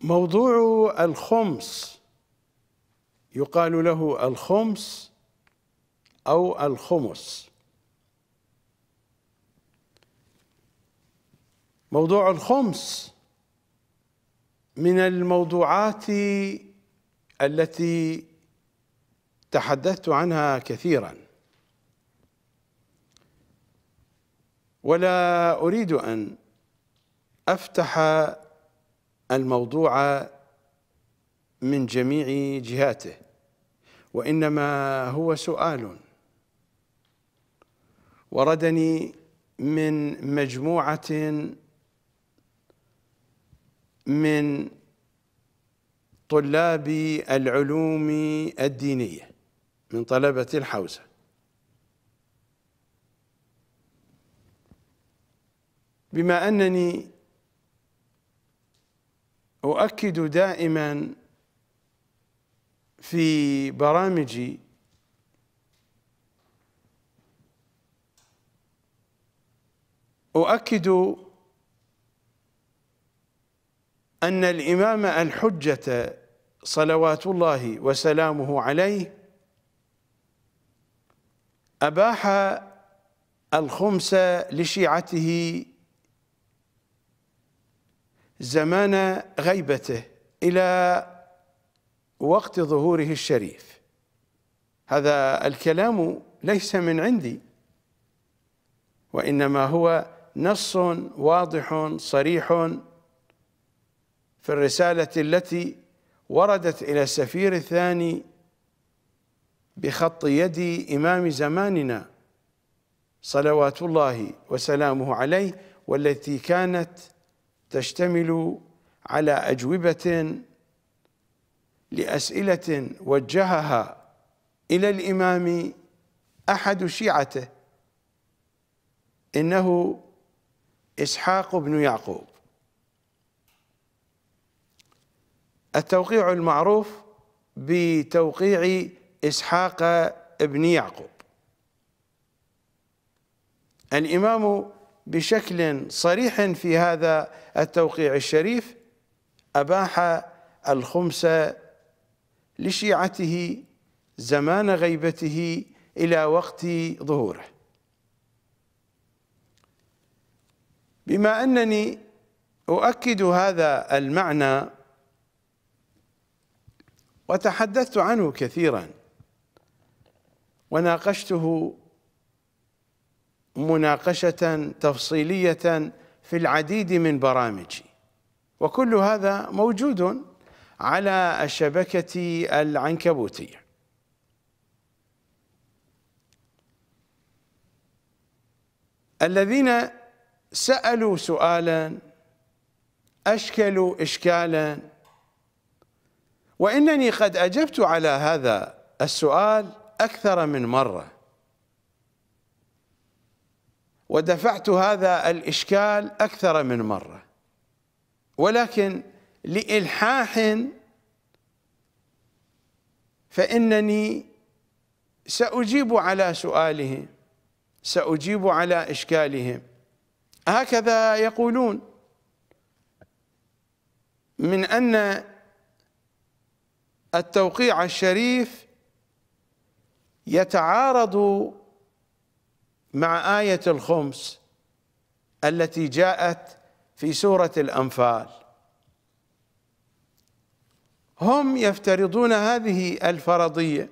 موضوع الخمس يقال له الخمس او الخمس موضوع الخمس من الموضوعات التي تحدثت عنها كثيرا ولا اريد ان افتح الموضوع من جميع جهاته وإنما هو سؤال وردني من مجموعة من طلاب العلوم الدينية من طلبة الحوزة بما أنني أؤكد دائما في برامجي أؤكد أن الإمام الحجة صلوات الله وسلامه عليه أباح الخمس لشيعته زمان غيبته إلى وقت ظهوره الشريف هذا الكلام ليس من عندي وإنما هو نص واضح صريح في الرسالة التي وردت إلى السفير الثاني بخط يد إمام زماننا صلوات الله وسلامه عليه والتي كانت تشتمل على أجوبة لأسئلة وجهها إلى الإمام أحد شيعته إنه إسحاق بن يعقوب التوقيع المعروف بتوقيع إسحاق بن يعقوب الإمام بشكل صريح في هذا التوقيع الشريف أباح الخمس لشيعته زمان غيبته إلى وقت ظهوره بما أنني أؤكد هذا المعنى وتحدثت عنه كثيرا وناقشته مناقشه تفصيليه في العديد من برامجي وكل هذا موجود على الشبكه العنكبوتيه الذين سالوا سؤالا اشكلوا اشكالا وانني قد اجبت على هذا السؤال اكثر من مره ودفعت هذا الإشكال أكثر من مرة ولكن لإلحاح فإنني سأجيب على سؤالهم سأجيب على إشكالهم هكذا يقولون من أن التوقيع الشريف يتعارض مع آية الخمس التي جاءت في سورة الأنفال هم يفترضون هذه الفرضية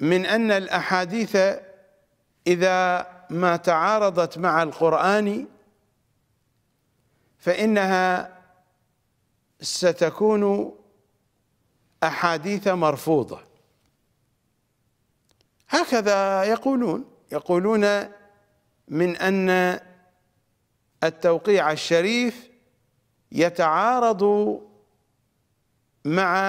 من أن الأحاديث إذا ما تعارضت مع القرآن فإنها ستكون أحاديث مرفوضة هكذا يقولون يقولون من ان التوقيع الشريف يتعارض مع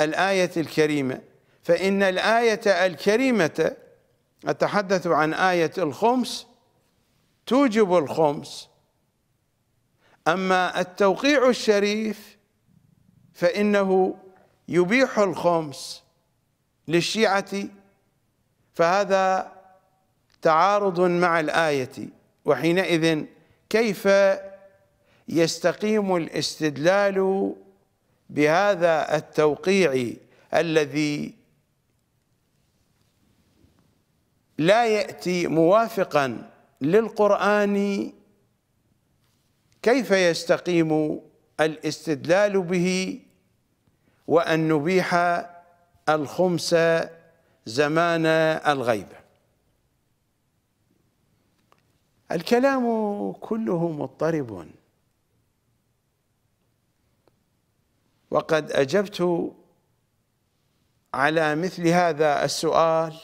الايه الكريمه فان الايه الكريمه اتحدث عن ايه الخمس توجب الخمس اما التوقيع الشريف فانه يبيح الخمس للشيعه فهذا تعارض مع الآية وحينئذ كيف يستقيم الاستدلال بهذا التوقيع الذي لا يأتي موافقا للقرآن كيف يستقيم الاستدلال به وأن نبيح الخمس زمان الغيبة الكلام كله مضطرب وقد أجبت على مثل هذا السؤال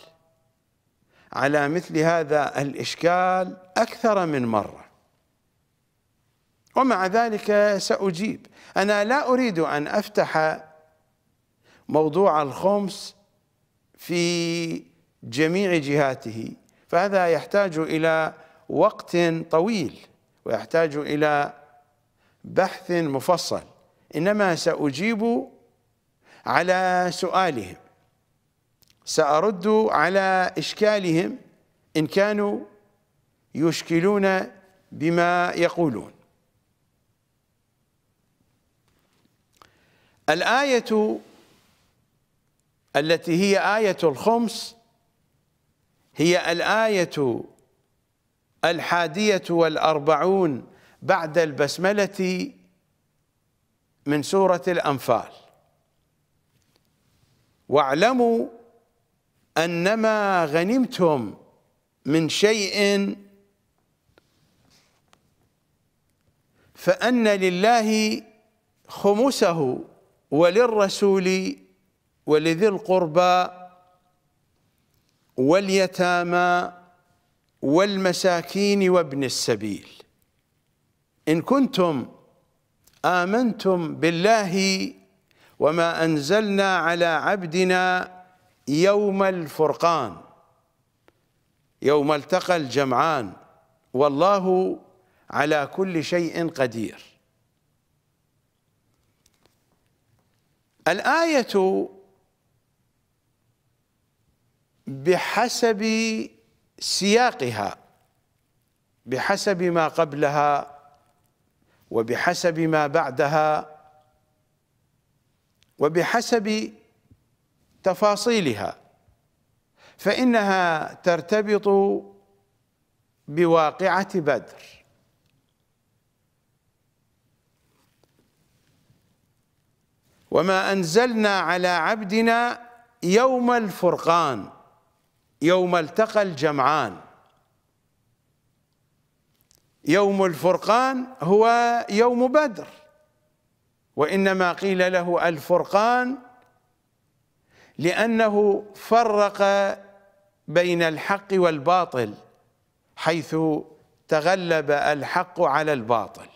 على مثل هذا الإشكال أكثر من مرة ومع ذلك سأجيب أنا لا أريد أن أفتح موضوع الخمس في جميع جهاته فهذا يحتاج إلى وقت طويل ويحتاج إلى بحث مفصل إنما سأجيب على سؤالهم سأرد على إشكالهم إن كانوا يشكلون بما يقولون الآية التي هي آية الخمس هي الآية الحادية والأربعون بعد البسملة من سورة الأنفال واعلموا أنما غنمتم من شيء فأن لله خمسه وللرسول ولذي القربى واليتامى والمساكين وابن السبيل إن كنتم آمنتم بالله وما أنزلنا على عبدنا يوم الفرقان يوم التقى الجمعان والله على كل شيء قدير الآية بحسب سياقها بحسب ما قبلها وبحسب ما بعدها وبحسب تفاصيلها فإنها ترتبط بواقعة بدر وما أنزلنا على عبدنا يوم الفرقان يوم التقى الجمعان يوم الفرقان هو يوم بدر وإنما قيل له الفرقان لأنه فرق بين الحق والباطل حيث تغلب الحق على الباطل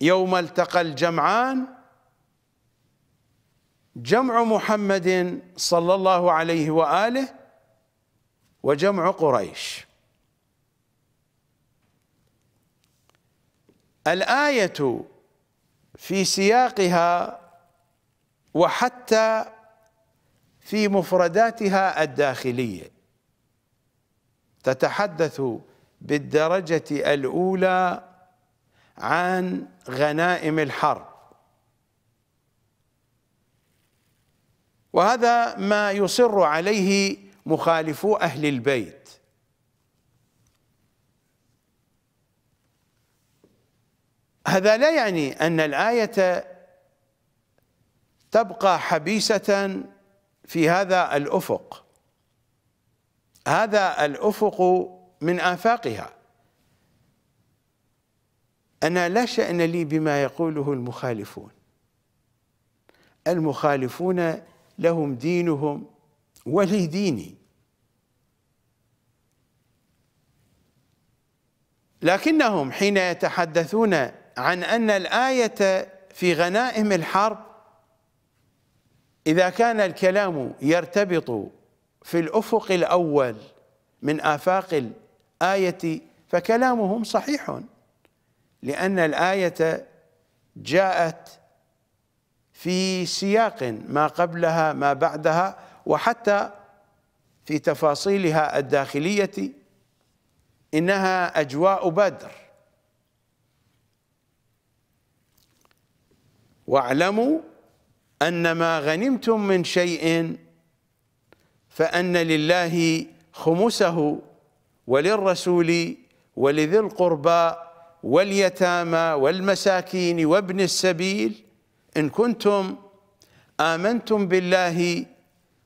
يوم التقى الجمعان جمع محمد صلى الله عليه واله وجمع قريش الايه في سياقها وحتى في مفرداتها الداخليه تتحدث بالدرجه الاولى عن غنائم الحرب وهذا ما يصر عليه مخالفو أهل البيت هذا لا يعني أن الآية تبقى حبيسة في هذا الأفق هذا الأفق من آفاقها أنا لا شأن لي بما يقوله المخالفون المخالفون لهم دينهم ولي ديني لكنهم حين يتحدثون عن أن الآية في غنائم الحرب إذا كان الكلام يرتبط في الأفق الأول من آفاق الآية فكلامهم صحيح لأن الآية جاءت في سياق ما قبلها ما بعدها وحتى في تفاصيلها الداخلية إنها أجواء بدر واعلموا أن ما غنمتم من شيء فأن لله خمسه وللرسول ولذي القربى واليتامى والمساكين وابن السبيل إن كنتم آمنتم بالله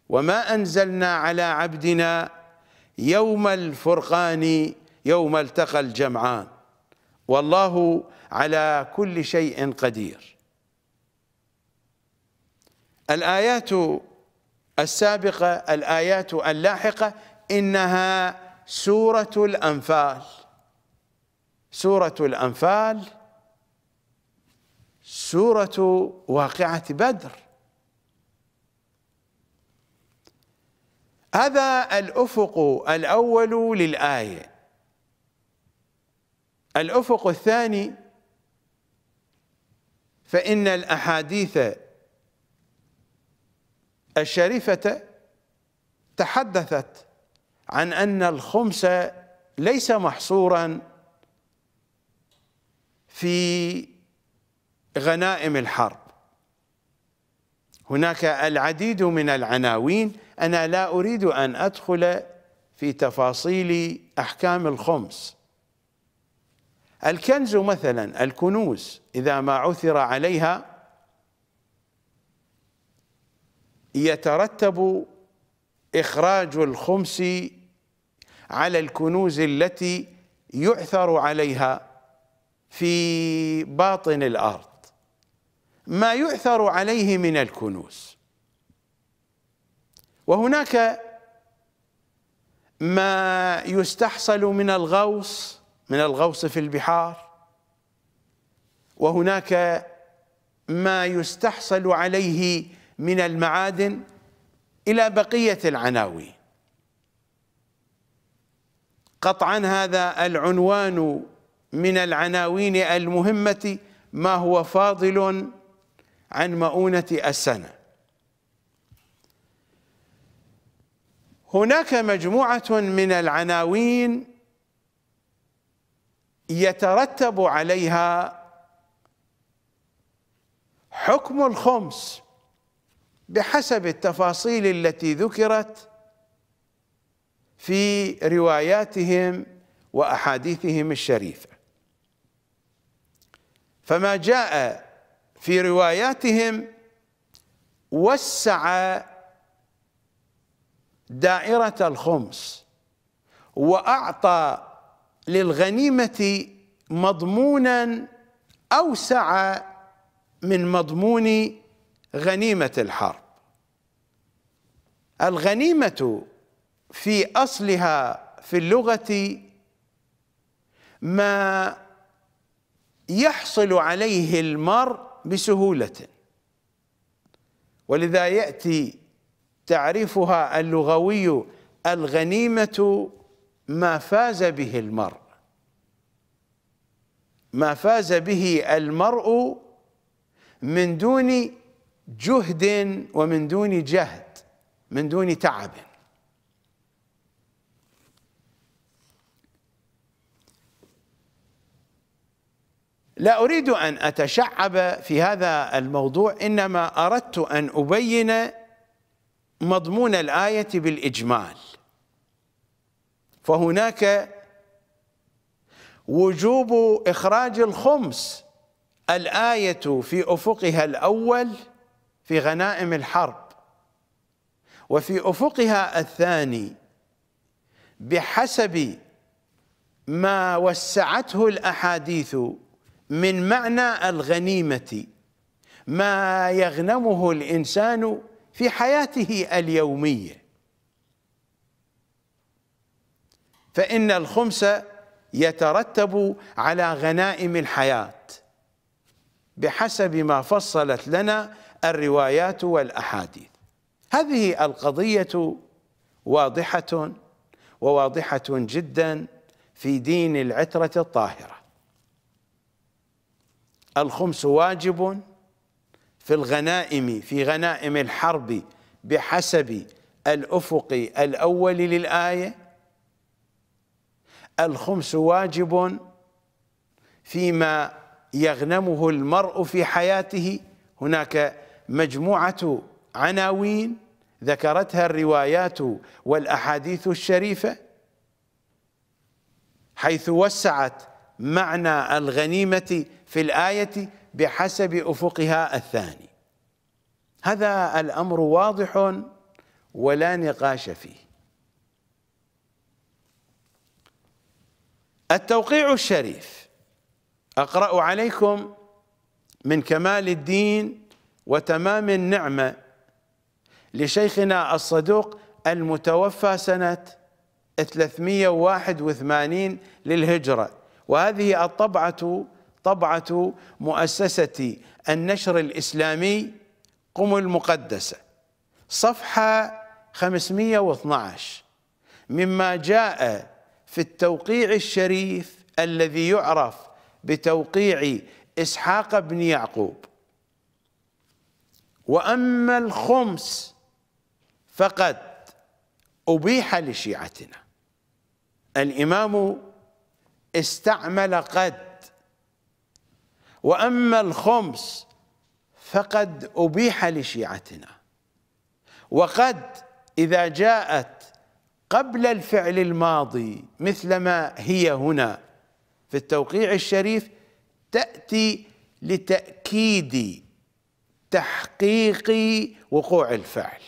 وما أنزلنا على عبدنا يوم الفرقان يوم التقى الجمعان والله على كل شيء قدير الآيات السابقة الآيات اللاحقة إنها سورة الأنفال سورة الأنفال سورة واقعة بدر هذا الأفق الأول للآية الأفق الثاني فإن الأحاديث الشريفة تحدثت عن أن الخمس ليس محصورا في غنائم الحرب هناك العديد من العناوين أنا لا أريد أن أدخل في تفاصيل أحكام الخمس الكنز مثلا الكنوز إذا ما عثر عليها يترتب إخراج الخمس على الكنوز التي يعثر عليها في باطن الأرض ما يعثر عليه من الكنوز وهناك ما يستحصل من الغوص من الغوص في البحار وهناك ما يستحصل عليه من المعادن إلى بقية العناوين قطعا هذا العنوان من العناوين المهمة ما هو فاضل عن مؤونة السنة هناك مجموعة من العناوين يترتب عليها حكم الخمس بحسب التفاصيل التي ذكرت في رواياتهم واحاديثهم الشريفه فما جاء في رواياتهم وسع دائرة الخمس وأعطى للغنيمة مضمونا أوسع من مضمون غنيمة الحرب الغنيمة في أصلها في اللغة ما يحصل عليه المرء بسهولة ولذا يأتي تعريفها اللغوي الغنيمة ما فاز به المرء ما فاز به المرء من دون جهد ومن دون جهد من دون تعب لا أريد أن أتشعب في هذا الموضوع إنما أردت أن أبين مضمون الآية بالإجمال فهناك وجوب إخراج الخمس الآية في أفقها الأول في غنائم الحرب وفي أفقها الثاني بحسب ما وسعته الأحاديث من معنى الغنيمة ما يغنمه الإنسان في حياته اليومية فإن الخمس يترتب على غنائم الحياة بحسب ما فصلت لنا الروايات والأحاديث هذه القضية واضحة وواضحة جدا في دين العترة الطاهرة الخمس واجب في الغنائم في غنائم الحرب بحسب الأفق الأول للآية الخمس واجب فيما يغنمه المرء في حياته هناك مجموعة عناوين ذكرتها الروايات والأحاديث الشريفة حيث وسعت معنى الغنيمة في الآية بحسب أفقها الثاني هذا الأمر واضح ولا نقاش فيه التوقيع الشريف أقرأ عليكم من كمال الدين وتمام النعمة لشيخنا الصدوق المتوفى سنة 381 للهجرة وهذه الطبعة طبعة مؤسسة النشر الإسلامي قم المقدسة صفحة 512 مما جاء في التوقيع الشريف الذي يعرف بتوقيع إسحاق بن يعقوب وأما الخمس فقد أبيح لشيعتنا الإمام استعمل قد وأما الخمس فقد أبيح لشيعتنا وقد إذا جاءت قبل الفعل الماضي مثل ما هي هنا في التوقيع الشريف تأتي لتأكيد تحقيق وقوع الفعل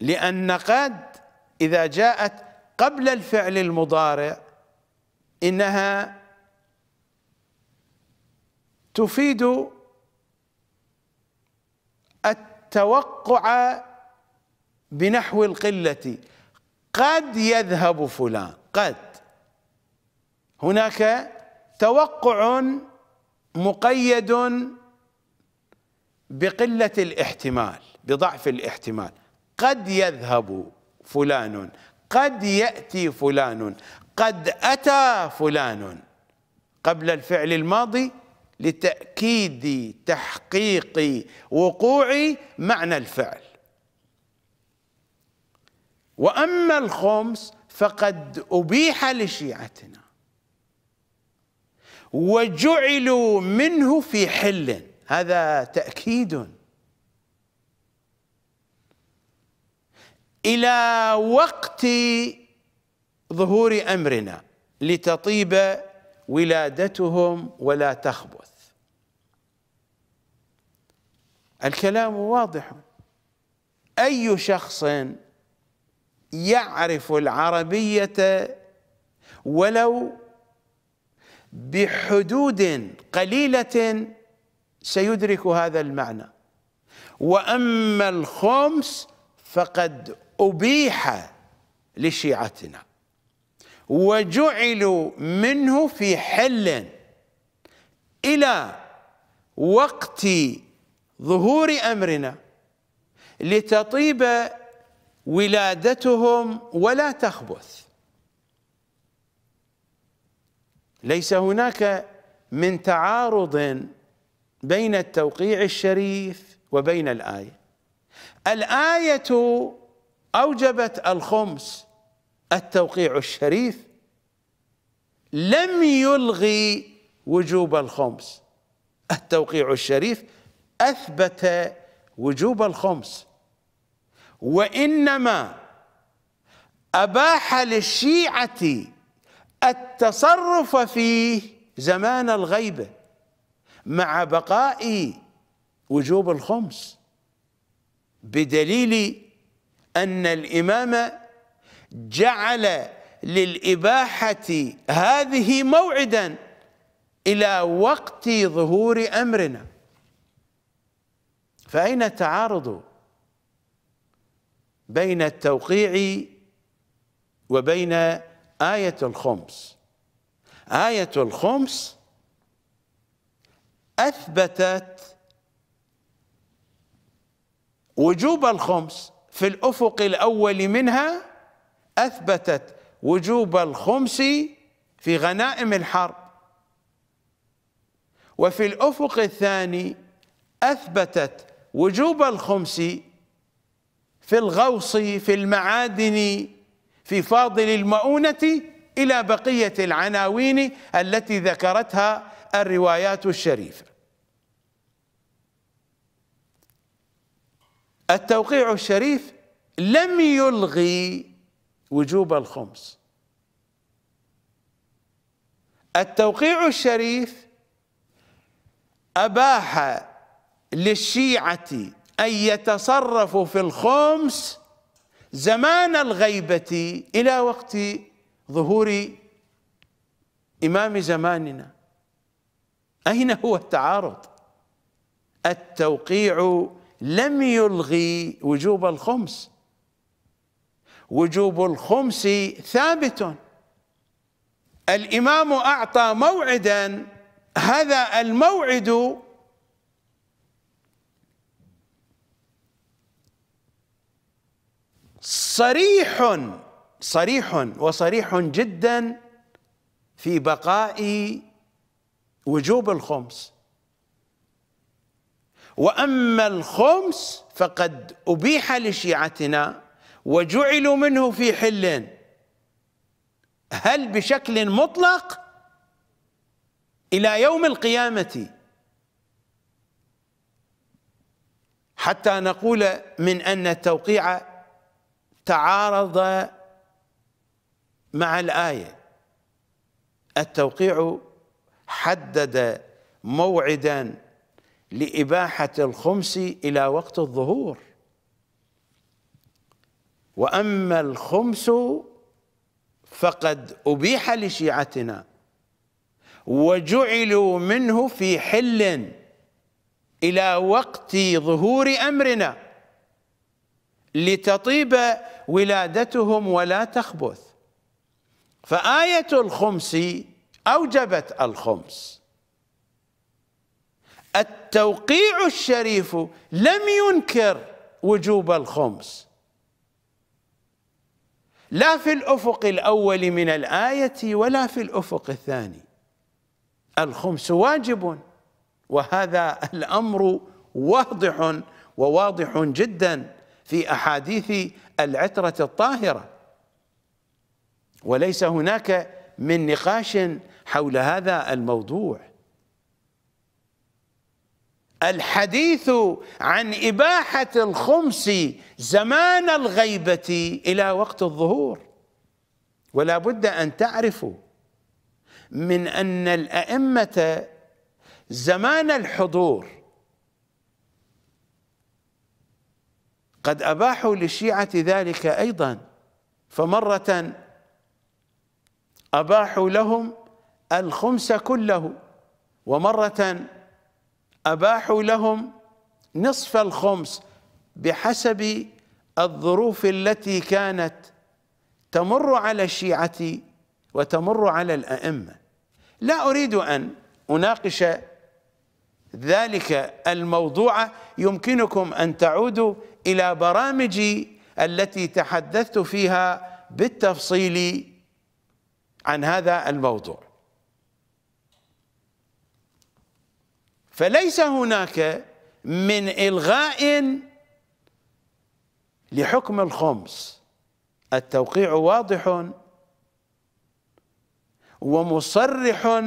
لأن قد إذا جاءت قبل الفعل المضارع إنها تفيد التوقع بنحو القلة قد يذهب فلان قد هناك توقع مقيد بقلة الاحتمال بضعف الاحتمال قد يذهب فلان قد يأتي فلان قد أتى فلان قبل الفعل الماضي لتأكيد تحقيق وقوع معنى الفعل وأما الخمس فقد أبيح لشيعتنا وجعلوا منه في حل هذا تأكيد إلى وقت ظهور أمرنا لتطيب ولادتهم ولا تخبث الكلام واضح أي شخص يعرف العربية ولو بحدود قليلة سيدرك هذا المعنى وأما الخمس فقد أبيح لشيعتنا وجعلوا منه في حل إلى وقت ظهور امرنا لتطيب ولادتهم ولا تخبث ليس هناك من تعارض بين التوقيع الشريف وبين الايه الايه اوجبت الخمس التوقيع الشريف لم يلغي وجوب الخمس التوقيع الشريف اثبت وجوب الخمس وانما اباح للشيعه التصرف فيه زمان الغيبه مع بقاء وجوب الخمس بدليل ان الامام جعل للاباحه هذه موعدا الى وقت ظهور امرنا فأين التعارض بين التوقيع وبين آية الخمس آية الخمس أثبتت وجوب الخمس في الأفق الأول منها أثبتت وجوب الخمس في غنائم الحرب وفي الأفق الثاني أثبتت وجوب الخمس في الغوص في المعادن في فاضل المؤونة إلى بقية العناوين التي ذكرتها الروايات الشريفة التوقيع الشريف لم يلغي وجوب الخمس التوقيع الشريف أباح للشيعة أن يتصرفوا في الخمس زمان الغيبة إلى وقت ظهور إمام زماننا أين هو التعارض التوقيع لم يلغي وجوب الخمس وجوب الخمس ثابت الإمام أعطى موعدا هذا الموعد صريح صريح وصريح جدا في بقاء وجوب الخمس واما الخمس فقد ابيح لشيعتنا وجعلوا منه في حل هل بشكل مطلق الى يوم القيامه حتى نقول من ان التوقيع تعارض مع الآية التوقيع حدد موعدا لإباحة الخمس إلى وقت الظهور وأما الخمس فقد أبيح لشيعتنا وجعلوا منه في حل إلى وقت ظهور أمرنا لتطيب ولادتهم ولا تخبث فآية الخمس أوجبت الخمس التوقيع الشريف لم ينكر وجوب الخمس لا في الأفق الأول من الآية ولا في الأفق الثاني الخمس واجب وهذا الأمر واضح وواضح جدا في أحاديث العترة الطاهرة وليس هناك من نقاش حول هذا الموضوع الحديث عن إباحة الخمس زمان الغيبة إلى وقت الظهور ولا بد أن تعرفوا من أن الأئمة زمان الحضور قد أباحوا للشيعة ذلك أيضا فمرة أباحوا لهم الخمس كله ومرة أباحوا لهم نصف الخمس بحسب الظروف التي كانت تمر على الشيعة وتمر على الأئمة لا أريد أن أناقش ذلك الموضوع يمكنكم أن تعودوا إلى برامجي التي تحدثت فيها بالتفصيل عن هذا الموضوع فليس هناك من إلغاء لحكم الخمس التوقيع واضح ومصرح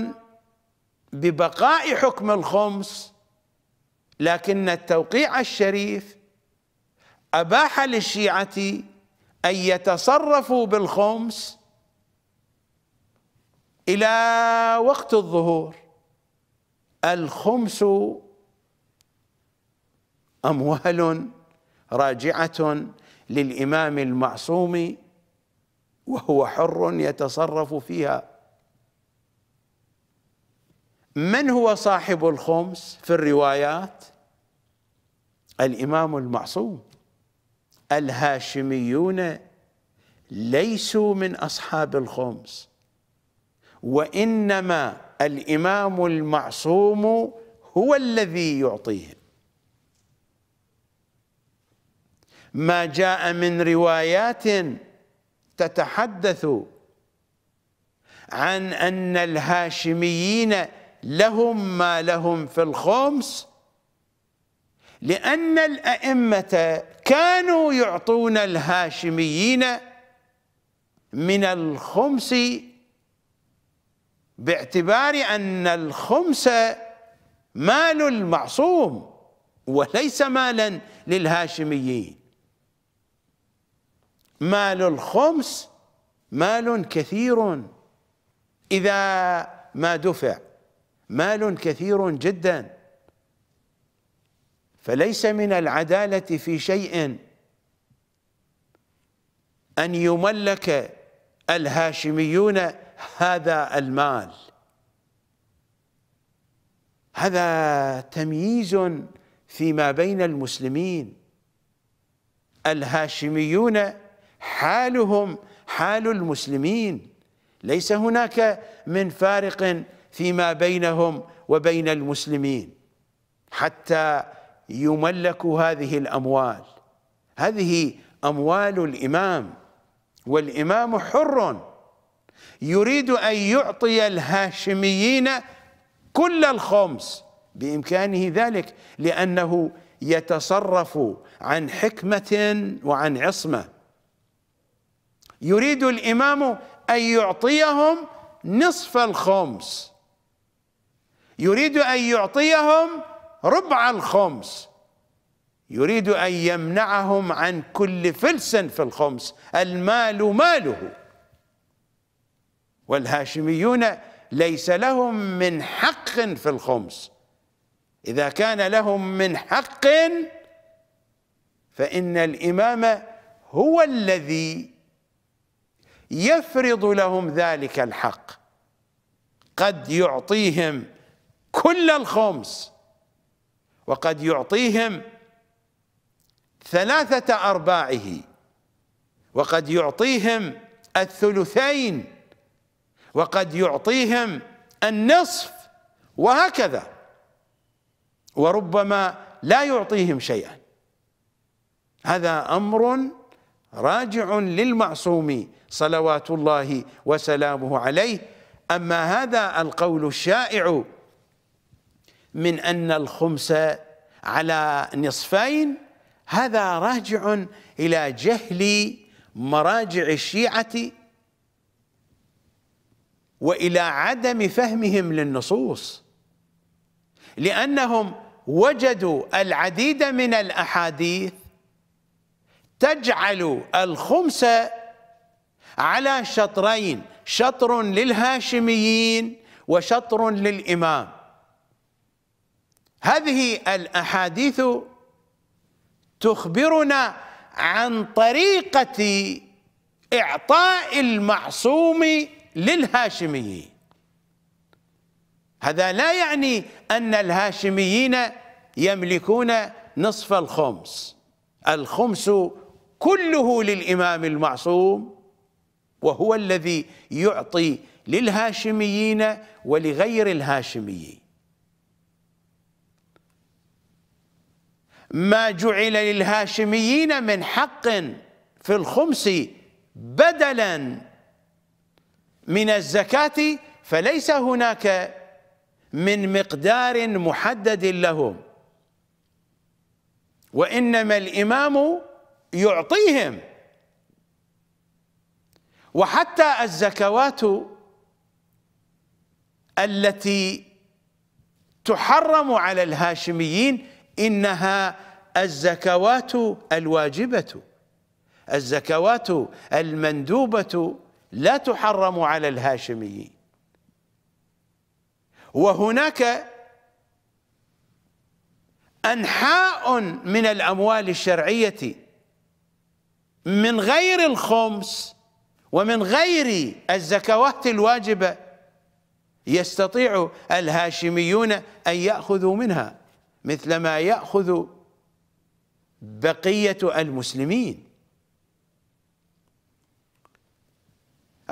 ببقاء حكم الخمس لكن التوقيع الشريف أباح للشيعة أن يتصرفوا بالخمس إلى وقت الظهور الخمس أموال راجعة للإمام المعصوم وهو حر يتصرف فيها من هو صاحب الخمس في الروايات الإمام المعصوم الهاشميون ليسوا من أصحاب الخمس وإنما الإمام المعصوم هو الذي يعطيهم ما جاء من روايات تتحدث عن أن الهاشميين لهم ما لهم في الخمس لأن الأئمة كانوا يعطون الهاشميين من الخمس باعتبار أن الخمس مال المعصوم وليس مالا للهاشميين مال الخمس مال كثير إذا ما دفع مال كثير جداً فليس من العدالة في شيء أن يملك الهاشميون هذا المال هذا تمييز فيما بين المسلمين الهاشميون حالهم حال المسلمين ليس هناك من فارق فيما بينهم وبين المسلمين حتى يملك هذه الأموال هذه أموال الإمام والإمام حر يريد أن يعطي الهاشميين كل الخمس بإمكانه ذلك لأنه يتصرف عن حكمة وعن عصمة يريد الإمام أن يعطيهم نصف الخمس يريد أن يعطيهم ربع الخمس يريد أن يمنعهم عن كل فلس في الخمس المال ماله والهاشميون ليس لهم من حق في الخمس إذا كان لهم من حق فإن الإمام هو الذي يفرض لهم ذلك الحق قد يعطيهم كل الخمس وقد يعطيهم ثلاثة أرباعه وقد يعطيهم الثلثين وقد يعطيهم النصف وهكذا وربما لا يعطيهم شيئا هذا أمر راجع للمعصوم صلوات الله وسلامه عليه أما هذا القول الشائع من أن الخمس على نصفين هذا راجع إلى جهل مراجع الشيعة وإلى عدم فهمهم للنصوص لأنهم وجدوا العديد من الأحاديث تجعل الخمس على شطرين شطر للهاشميين وشطر للإمام هذه الاحاديث تخبرنا عن طريقه اعطاء المعصوم للهاشمي هذا لا يعني ان الهاشميين يملكون نصف الخمس الخمس كله للامام المعصوم وهو الذي يعطي للهاشميين ولغير الهاشميين ما جعل للهاشميين من حق في الخمس بدلا من الزكاة فليس هناك من مقدار محدد لهم وإنما الإمام يعطيهم وحتى الزكوات التي تحرم على الهاشميين إنها الزكوات الواجبة الزكوات المندوبة لا تحرم على الهاشميين وهناك أنحاء من الأموال الشرعية من غير الخمس ومن غير الزكوات الواجبة يستطيع الهاشميون أن يأخذوا منها مثل ما يأخذ بقية المسلمين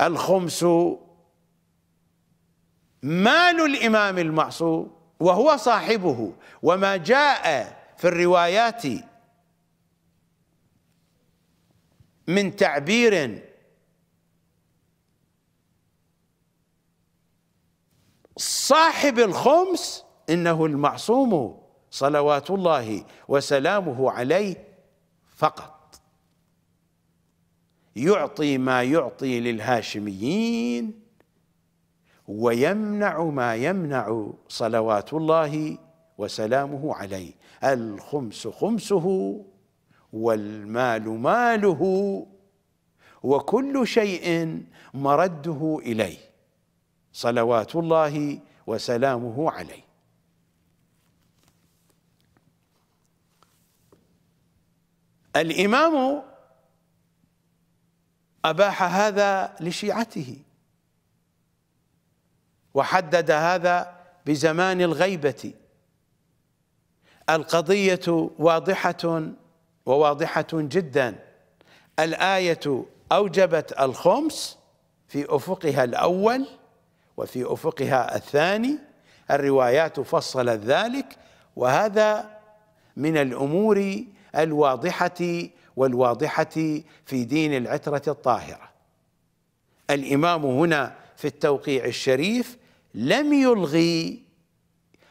الخمس مال الإمام المعصوم وهو صاحبه وما جاء في الروايات من تعبير صاحب الخمس انه المعصوم صلوات الله وسلامه عليه فقط يعطي ما يعطي للهاشميين ويمنع ما يمنع صلوات الله وسلامه عليه الخمس خمسه والمال ماله وكل شيء مرده اليه صلوات الله وسلامه عليه الإمام أباح هذا لشيعته وحدد هذا بزمان الغيبة القضية واضحة وواضحة جدا الآية أوجبت الخمس في أفقها الأول وفي أفقها الثاني الروايات فصلت ذلك وهذا من الأمور الواضحة والواضحة في دين العترة الطاهرة الإمام هنا في التوقيع الشريف لم يلغي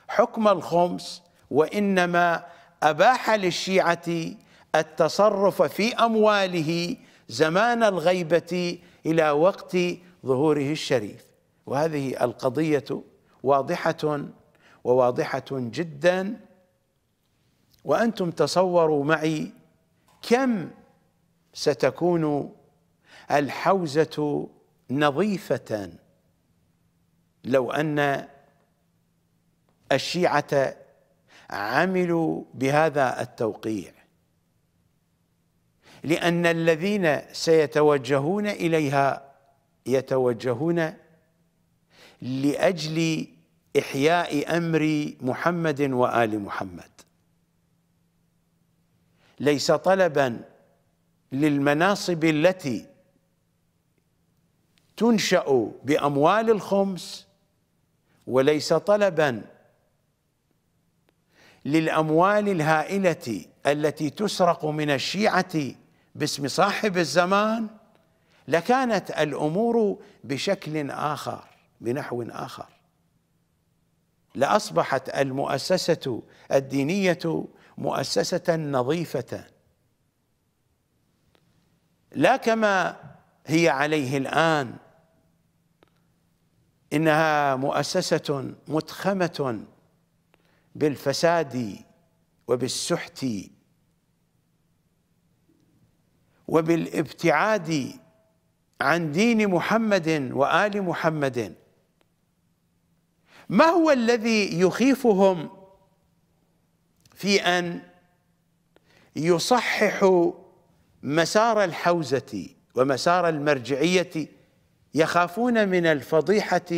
حكم الخمس وإنما أباح للشيعة التصرف في أمواله زمان الغيبة إلى وقت ظهوره الشريف وهذه القضية واضحة وواضحة جدا وأنتم تصوروا معي كم ستكون الحوزة نظيفة لو أن الشيعة عملوا بهذا التوقيع لأن الذين سيتوجهون إليها يتوجهون لأجل إحياء أمر محمد وآل محمد ليس طلبا للمناصب التي تنشأ بأموال الخمس وليس طلبا للأموال الهائلة التي تسرق من الشيعة باسم صاحب الزمان لكانت الأمور بشكل آخر بنحو آخر لأصبحت المؤسسة الدينية مؤسسة نظيفة لا كما هي عليه الآن إنها مؤسسة متخمة بالفساد وبالسحت وبالابتعاد عن دين محمد وآل محمد ما هو الذي يخيفهم في أن يصحح مسار الحوزة ومسار المرجعية يخافون من الفضيحة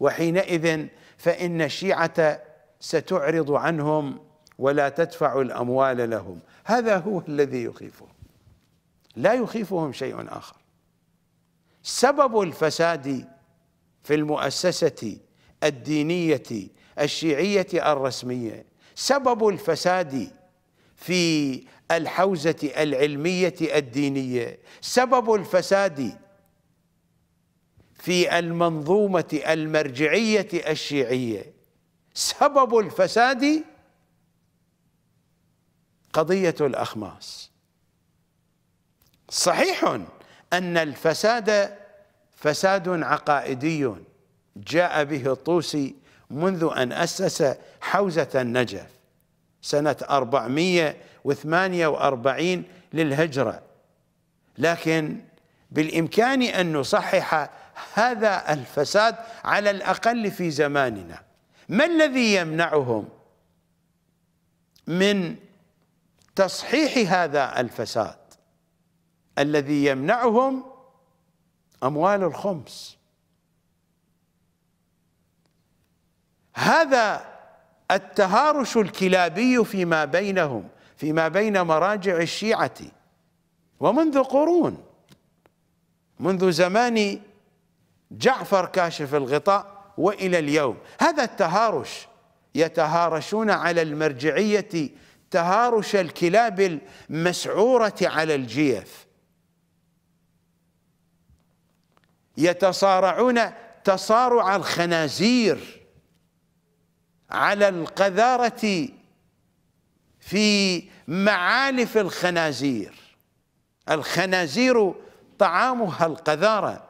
وحينئذ فإن الشيعة ستعرض عنهم ولا تدفع الأموال لهم هذا هو الذي يخيفهم لا يخيفهم شيء آخر سبب الفساد في المؤسسة الدينية الشيعية الرسمية سبب الفساد في الحوزة العلمية الدينية سبب الفساد في المنظومة المرجعية الشيعية سبب الفساد قضية الأخماس صحيح أن الفساد فساد عقائدي جاء به الطوسي منذ أن أسس حوزة النجف سنة 448 للهجرة لكن بالإمكان أن نصحح هذا الفساد على الأقل في زماننا ما الذي يمنعهم من تصحيح هذا الفساد الذي يمنعهم أموال الخمس هذا التهارش الكلابي فيما بينهم فيما بين مراجع الشيعة ومنذ قرون منذ زمان جعفر كاشف الغطاء وإلى اليوم هذا التهارش يتهارشون على المرجعية تهارش الكلاب المسعورة على الجيف يتصارعون تصارع الخنازير على القذارة في معالف الخنازير الخنازير طعامها القذارة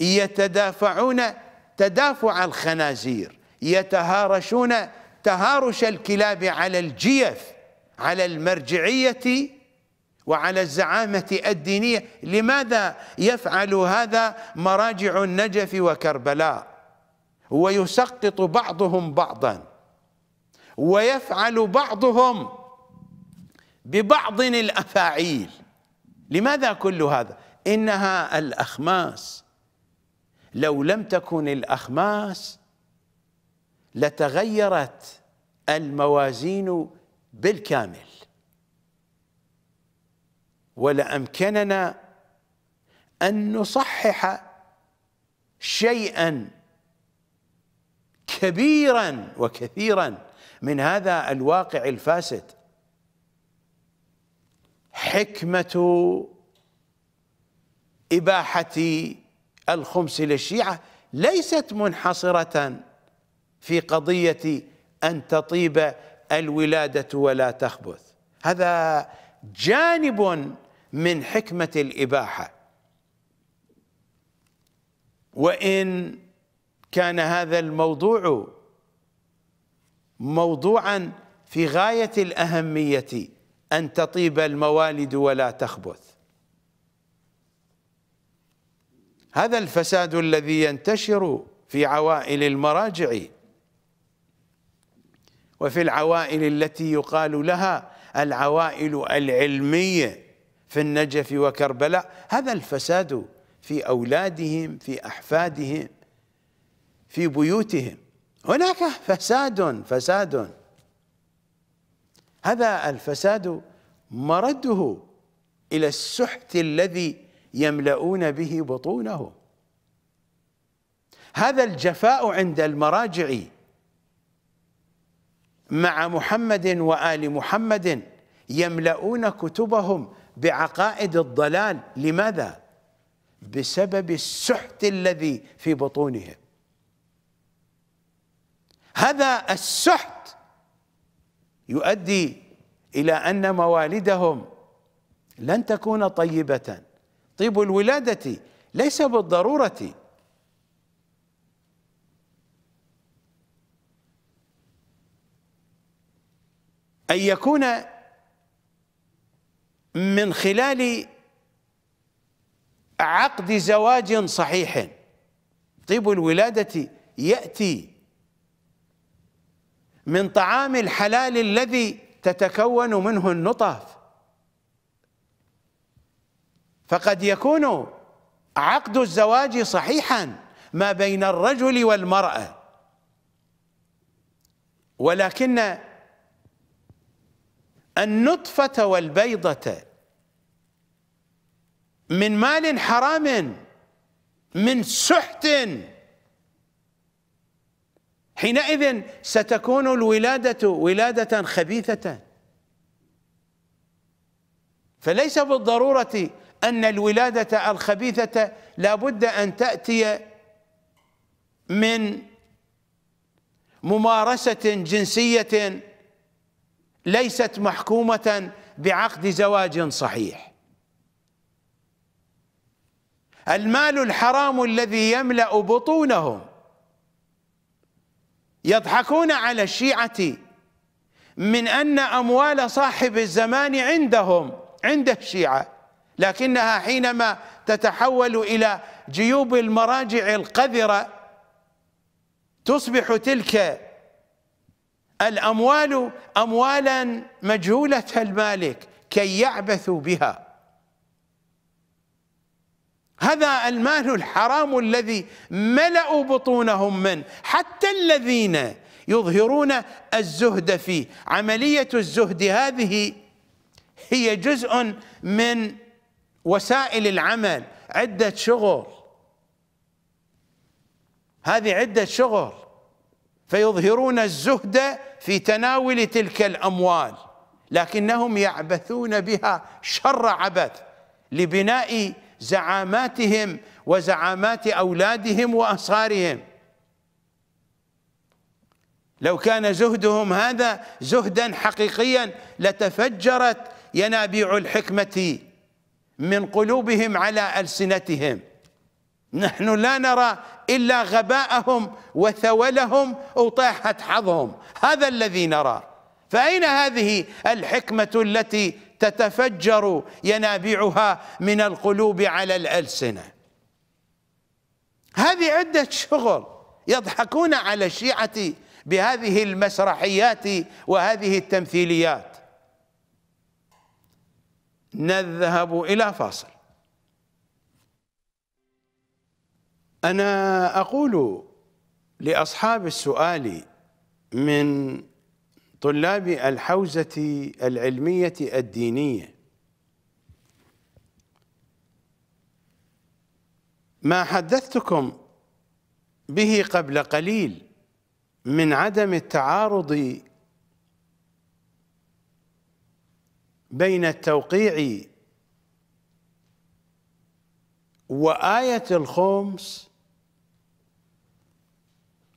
يتدافعون تدافع الخنازير يتهارشون تهارش الكلاب على الجيف على المرجعية وعلى الزعامة الدينية لماذا يفعل هذا مراجع النجف وكربلاء ويسقط بعضهم بعضا ويفعل بعضهم ببعض الافاعيل لماذا كل هذا انها الاخماس لو لم تكن الاخماس لتغيرت الموازين بالكامل ولامكننا ان نصحح شيئا كبيرا وكثيرا من هذا الواقع الفاسد حكمة إباحة الخمس للشيعة ليست منحصرة في قضية أن تطيب الولادة ولا تخبث هذا جانب من حكمة الإباحة وإن كان هذا الموضوع موضوعا في غاية الأهمية أن تطيب الموالد ولا تخبث هذا الفساد الذي ينتشر في عوائل المراجع وفي العوائل التي يقال لها العوائل العلمية في النجف وكربلاء هذا الفساد في أولادهم في أحفادهم في بيوتهم هناك فساد فساد هذا الفساد مرده إلى السحت الذي يملؤون به بطونهم هذا الجفاء عند المراجع مع محمد وآل محمد يملؤون كتبهم بعقائد الضلال لماذا؟ بسبب السحت الذي في بطونهم هذا السحت يؤدي إلى أن موالدهم لن تكون طيبة طيب الولادة ليس بالضرورة أن يكون من خلال عقد زواج صحيح طيب الولادة يأتي من طعام الحلال الذي تتكون منه النطف فقد يكون عقد الزواج صحيحا ما بين الرجل والمرأة ولكن النطفة والبيضة من مال حرام من سحت حينئذ ستكون الولادة ولادة خبيثة فليس بالضرورة أن الولادة الخبيثة لابد أن تأتي من ممارسة جنسية ليست محكومة بعقد زواج صحيح المال الحرام الذي يملأ بطونهم يضحكون على الشيعة من أن أموال صاحب الزمان عندهم عند الشيعة لكنها حينما تتحول إلى جيوب المراجع القذرة تصبح تلك الأموال أموالا مجهولة المالك كي يعبثوا بها هذا المال الحرام الذي ملأوا بطونهم منه حتى الذين يظهرون الزهد فيه عملية الزهد هذه هي جزء من وسائل العمل عدة شغل هذه عدة شغل فيظهرون الزهد في تناول تلك الأموال لكنهم يعبثون بها شر عبث لبناء زعاماتهم وزعامات أولادهم وأصهارهم لو كان زهدهم هذا زهدا حقيقيا لتفجرت ينابيع الحكمة من قلوبهم على ألسنتهم نحن لا نرى إلا غباءهم وثولهم وطاحت حظهم هذا الذي نرى فأين هذه الحكمة التي تتفجر ينابيعها من القلوب على الألسنة هذه عدة شغل يضحكون على الشيعة بهذه المسرحيات وهذه التمثيليات نذهب إلى فاصل أنا أقول لأصحاب السؤال من طلاب الحوزة العلمية الدينية ما حدثتكم به قبل قليل من عدم التعارض بين التوقيع وآية الخمس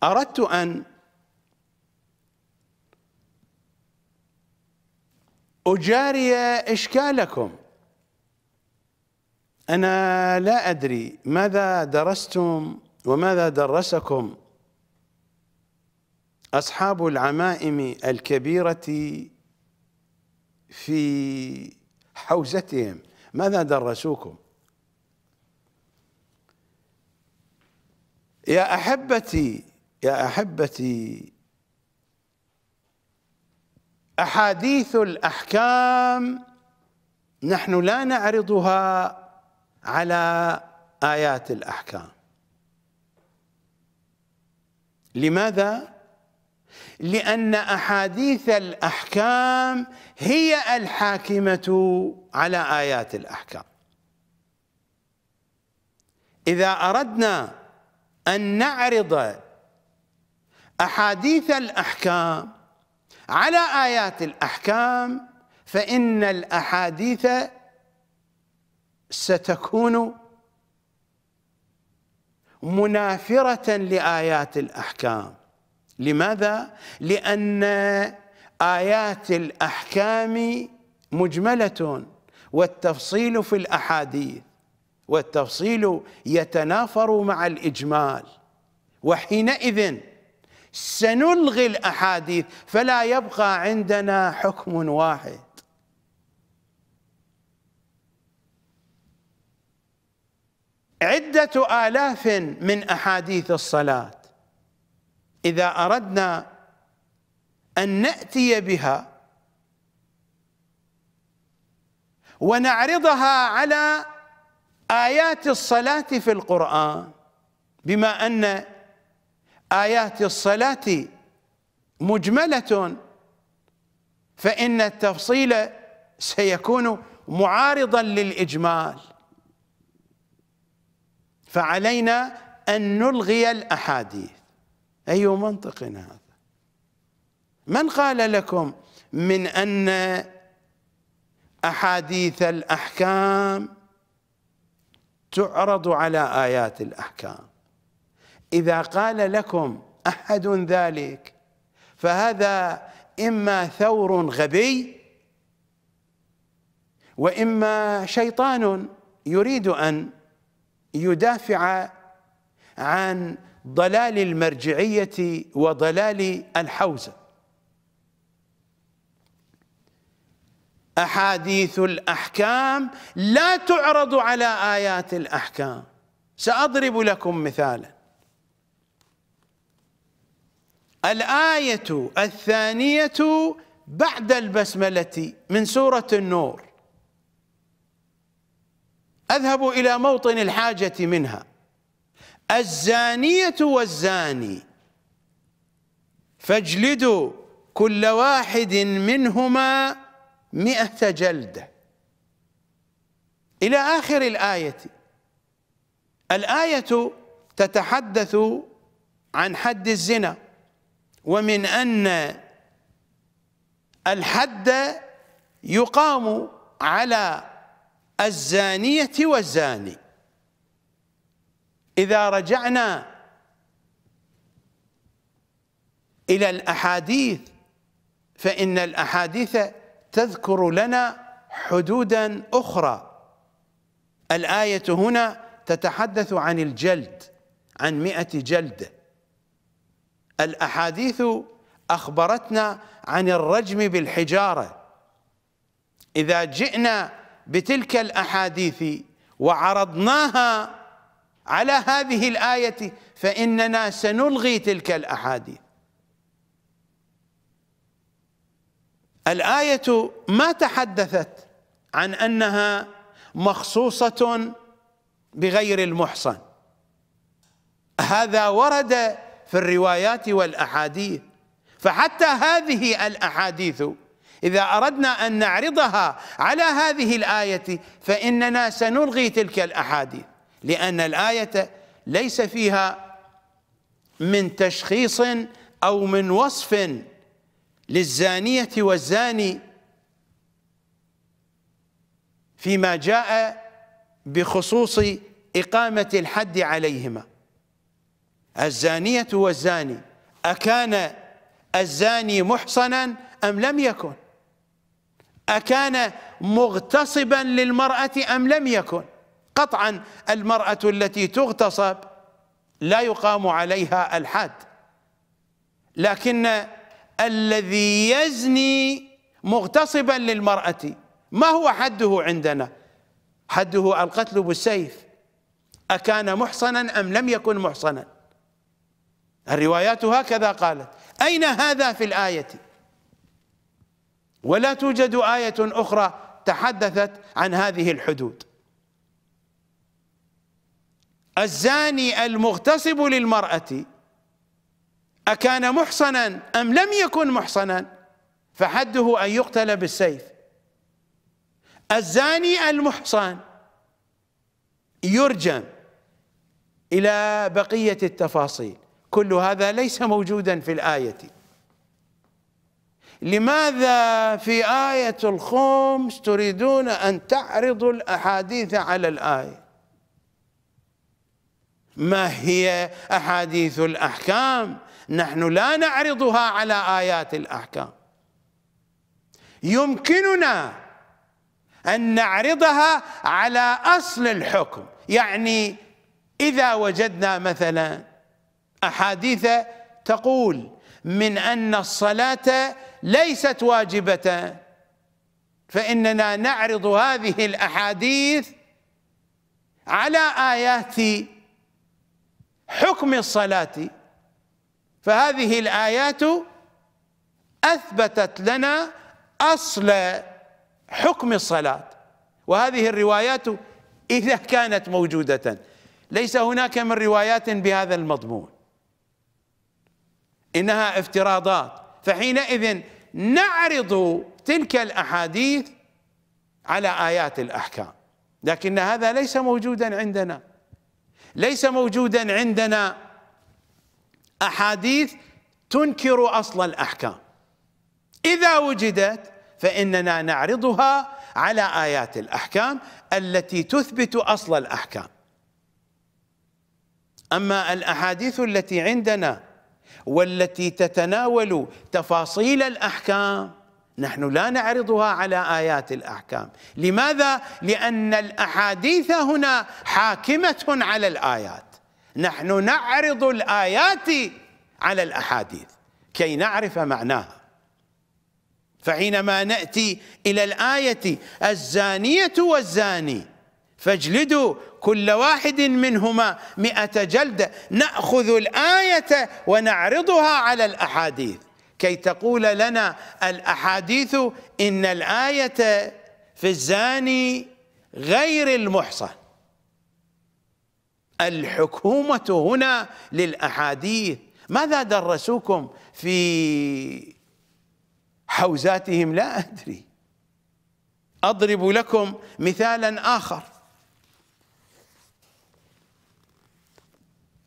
أردت أن أجاري إشكالكم أنا لا أدري ماذا درستم وماذا درسكم أصحاب العمائم الكبيرة في حوزتهم ماذا درسوكم يا أحبتي يا أحبتي احاديث الاحكام نحن لا نعرضها على ايات الاحكام لماذا لان احاديث الاحكام هي الحاكمه على ايات الاحكام اذا اردنا ان نعرض احاديث الاحكام على آيات الأحكام فإن الأحاديث ستكون منافرة لآيات الأحكام لماذا؟ لأن آيات الأحكام مجملة والتفصيل في الأحاديث والتفصيل يتنافر مع الإجمال وحينئذ سنلغي الأحاديث فلا يبقى عندنا حكم واحد عدة آلاف من أحاديث الصلاة إذا أردنا أن نأتي بها ونعرضها على آيات الصلاة في القرآن بما أن آيات الصلاة مجملة فإن التفصيل سيكون معارضا للإجمال فعلينا أن نلغي الأحاديث أي منطق هذا من قال لكم من أن أحاديث الأحكام تعرض على آيات الأحكام إذا قال لكم أحد ذلك فهذا إما ثور غبي وإما شيطان يريد أن يدافع عن ضلال المرجعية وضلال الحوزة أحاديث الأحكام لا تعرض على آيات الأحكام سأضرب لكم مثالا الآية الثانية بعد البسملة من سورة النور أذهب إلى موطن الحاجة منها الزانية والزاني فاجلدوا كل واحد منهما مئة جلدة إلى آخر الآية الآية تتحدث عن حد الزنا ومن أن الحد يقام على الزانية والزاني إذا رجعنا إلى الأحاديث فإن الأحاديث تذكر لنا حدودا أخرى الآية هنا تتحدث عن الجلد عن مئة جلدة الأحاديث أخبرتنا عن الرجم بالحجارة إذا جئنا بتلك الأحاديث وعرضناها على هذه الآية فإننا سنلغي تلك الأحاديث الآية ما تحدثت عن أنها مخصوصة بغير المحصن هذا ورد في الروايات والأحاديث فحتى هذه الأحاديث إذا أردنا أن نعرضها على هذه الآية فإننا سنلغي تلك الأحاديث لأن الآية ليس فيها من تشخيص أو من وصف للزانية والزاني فيما جاء بخصوص إقامة الحد عليهما الزانية والزاني أكان الزاني محصنا أم لم يكن أكان مغتصبا للمرأة أم لم يكن قطعا المرأة التي تغتصب لا يقام عليها الحد لكن الذي يزني مغتصبا للمرأة ما هو حده عندنا حده القتل بالسيف أكان محصنا أم لم يكن محصنا الروايات هكذا قالت أين هذا في الآية ولا توجد آية أخرى تحدثت عن هذه الحدود الزاني المغتصب للمرأة أكان محصنا أم لم يكن محصنا فحده أن يقتل بالسيف الزاني المحصن يرجم إلى بقية التفاصيل كل هذا ليس موجودا في الآية لماذا في آية الخمس تريدون أن تعرضوا الأحاديث على الآية ما هي أحاديث الأحكام نحن لا نعرضها على آيات الأحكام يمكننا أن نعرضها على أصل الحكم يعني إذا وجدنا مثلاً أحاديث تقول من أن الصلاة ليست واجبة فإننا نعرض هذه الأحاديث على آيات حكم الصلاة فهذه الآيات أثبتت لنا أصل حكم الصلاة وهذه الروايات إذا كانت موجودة ليس هناك من روايات بهذا المضمون إنها افتراضات فحينئذ نعرض تلك الأحاديث على آيات الأحكام لكن هذا ليس موجودا عندنا ليس موجودا عندنا أحاديث تنكر أصل الأحكام إذا وجدت فإننا نعرضها على آيات الأحكام التي تثبت أصل الأحكام أما الأحاديث التي عندنا والتي تتناول تفاصيل الأحكام نحن لا نعرضها على آيات الأحكام لماذا؟ لأن الأحاديث هنا حاكمة على الآيات نحن نعرض الآيات على الأحاديث كي نعرف معناها فحينما نأتي إلى الآية الزانية والزاني فاجلدوا كل واحد منهما مئة جلدة نأخذ الآية ونعرضها على الأحاديث كي تقول لنا الأحاديث إن الآية في الزاني غير المحصن الحكومة هنا للأحاديث ماذا درسوكم في حوزاتهم لا أدري أضرب لكم مثالا آخر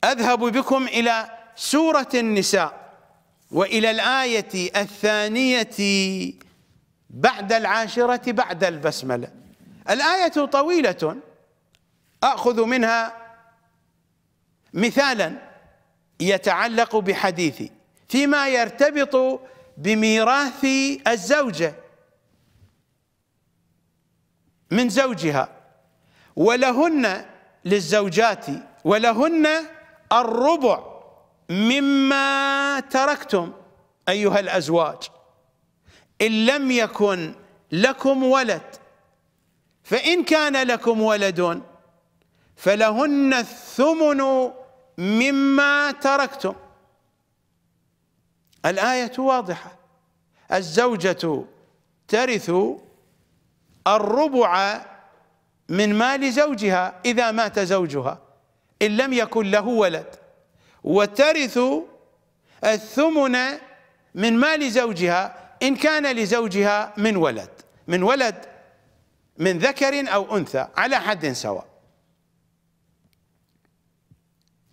أذهب بكم إلى سورة النساء وإلى الآية الثانية بعد العاشرة بعد البسملة الآية طويلة أخذ منها مثالا يتعلق بحديثي فيما يرتبط بميراث الزوجة من زوجها ولهن للزوجات ولهن الربع مما تركتم أيها الأزواج إن لم يكن لكم ولد فإن كان لكم ولد فلهن الثمن مما تركتم الآية واضحة الزوجة ترث الربع من مال زوجها إذا مات زوجها إن لم يكن له ولد وترث الثمن من مال زوجها إن كان لزوجها من ولد من ولد من ذكر أو أنثى على حد سواء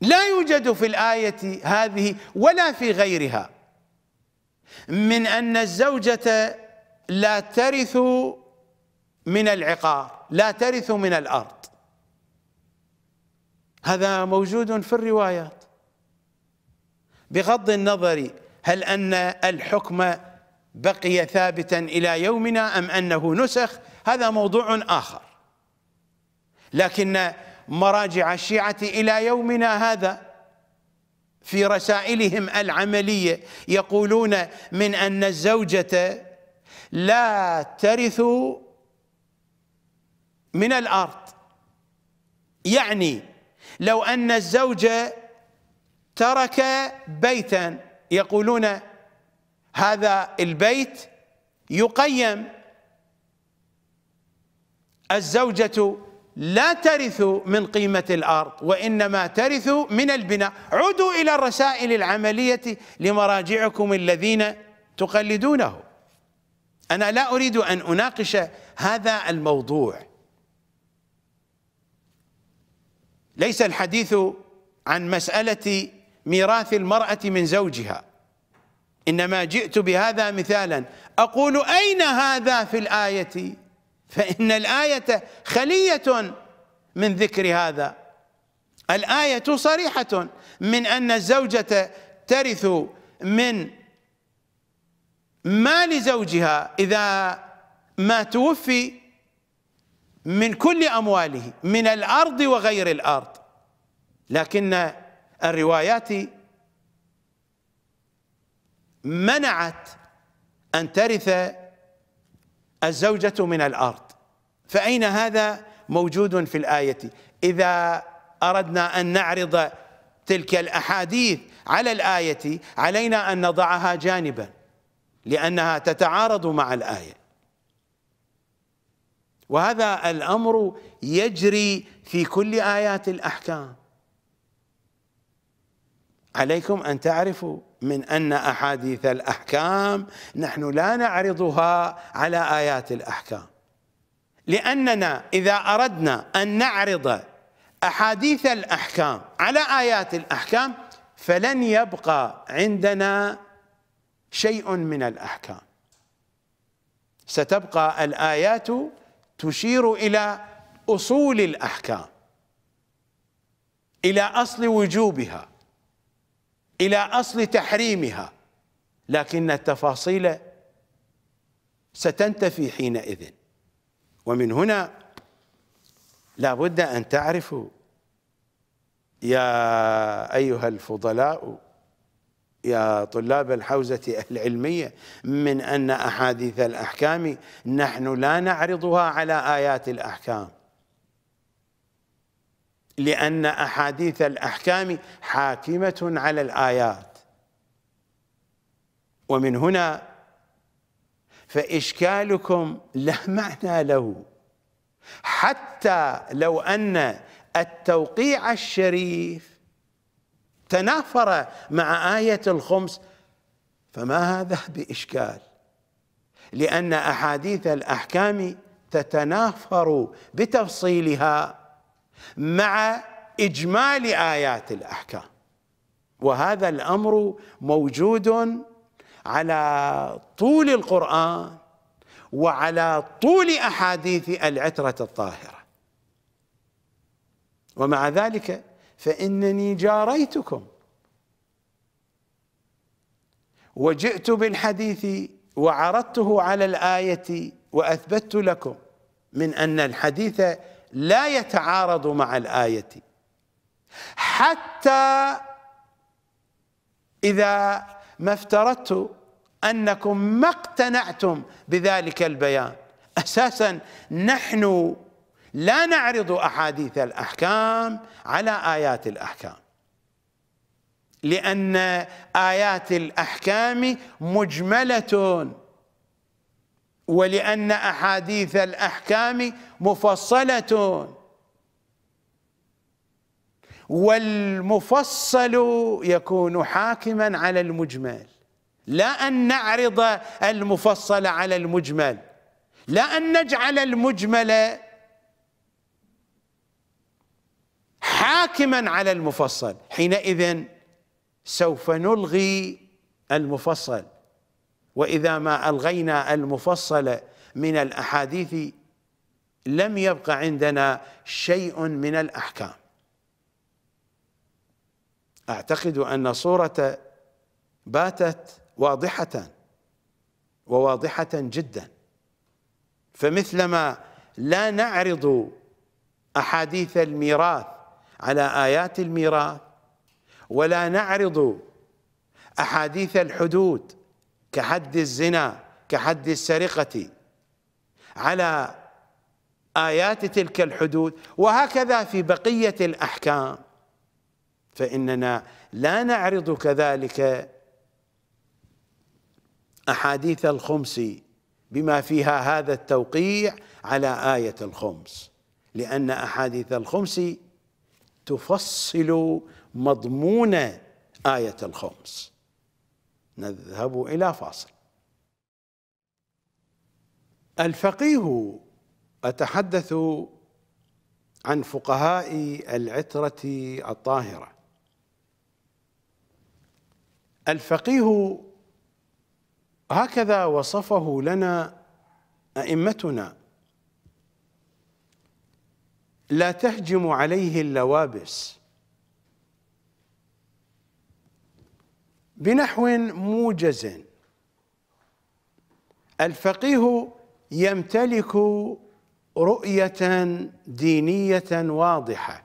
لا يوجد في الآية هذه ولا في غيرها من أن الزوجة لا ترث من العقار لا ترث من الأرض هذا موجود في الروايات بغض النظر هل أن الحكم بقي ثابتا إلى يومنا أم أنه نسخ هذا موضوع آخر لكن مراجع الشيعة إلى يومنا هذا في رسائلهم العملية يقولون من أن الزوجة لا ترث من الأرض يعني لو أن الزوج ترك بيتا يقولون هذا البيت يقيم الزوجة لا ترث من قيمة الأرض وإنما ترث من البناء عدوا إلى الرسائل العملية لمراجعكم الذين تقلدونه أنا لا أريد أن أناقش هذا الموضوع ليس الحديث عن مسألة ميراث المرأة من زوجها إنما جئت بهذا مثالا أقول أين هذا في الآية فإن الآية خلية من ذكر هذا الآية صريحة من أن الزوجة ترث من مال زوجها إذا ما توفي من كل أمواله من الأرض وغير الأرض لكن الروايات منعت أن ترث الزوجة من الأرض فأين هذا موجود في الآية إذا أردنا أن نعرض تلك الأحاديث على الآية علينا أن نضعها جانبا لأنها تتعارض مع الآية وهذا الامر يجري في كل ايات الاحكام عليكم ان تعرفوا من ان احاديث الاحكام نحن لا نعرضها على ايات الاحكام لاننا اذا اردنا ان نعرض احاديث الاحكام على ايات الاحكام فلن يبقى عندنا شيء من الاحكام ستبقى الايات تشير إلى أصول الأحكام إلى أصل وجوبها إلى أصل تحريمها لكن التفاصيل ستنتفي حينئذ ومن هنا لا بد أن تعرفوا يا أيها الفضلاء يا طلاب الحوزة العلمية من أن أحاديث الأحكام نحن لا نعرضها على آيات الأحكام لأن أحاديث الأحكام حاكمة على الآيات ومن هنا فإشكالكم لا معنى له حتى لو أن التوقيع الشريف تنافر مع آية الخمس فما هذا بإشكال لأن أحاديث الأحكام تتنافر بتفصيلها مع إجمال آيات الأحكام وهذا الأمر موجود على طول القرآن وعلى طول أحاديث العترة الطاهرة ومع ذلك فانني جاريتكم وجئت بالحديث وعرضته على الايه واثبتت لكم من ان الحديث لا يتعارض مع الايه حتى اذا ما افترضت انكم ما اقتنعتم بذلك البيان اساسا نحن لا نعرض أحاديث الأحكام على آيات الأحكام لأن آيات الأحكام مجملة ولأن أحاديث الأحكام مفصلة والمفصل يكون حاكما على المجمل لا أن نعرض المفصل على المجمل لا أن نجعل المجمل حاكما على المفصل حينئذ سوف نلغي المفصل واذا ما الغينا المفصل من الاحاديث لم يبق عندنا شيء من الاحكام اعتقد ان صوره باتت واضحه وواضحه جدا فمثلما لا نعرض احاديث الميراث على آيات الميراث ولا نعرض أحاديث الحدود كحد الزنا كحد السرقة على آيات تلك الحدود وهكذا في بقية الأحكام فإننا لا نعرض كذلك أحاديث الخمس بما فيها هذا التوقيع على آية الخمس لأن أحاديث الخمس تفصل مضمون آية الخمس نذهب إلى فاصل الفقيه أتحدث عن فقهاء العترة الطاهرة الفقيه هكذا وصفه لنا أئمتنا لا تهجم عليه اللوابس بنحو موجز الفقيه يمتلك رؤية دينية واضحة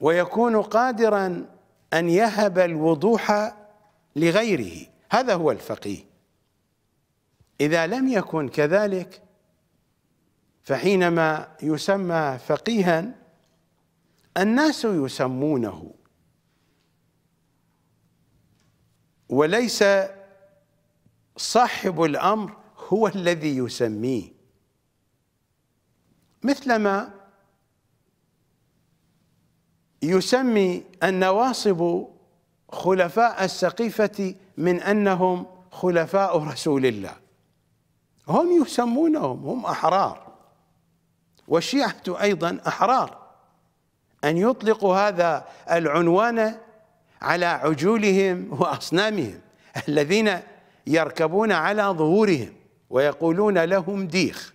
ويكون قادرا أن يهب الوضوح لغيره هذا هو الفقيه إذا لم يكن كذلك فحينما يسمى فقيها الناس يسمونه وليس صاحب الامر هو الذي يسميه مثلما يسمي النواصب خلفاء السقيفه من انهم خلفاء رسول الله هم يسمونهم هم احرار والشيعة أيضا أحرار أن يطلقوا هذا العنوان على عجولهم وأصنامهم الذين يركبون على ظهورهم ويقولون لهم ديخ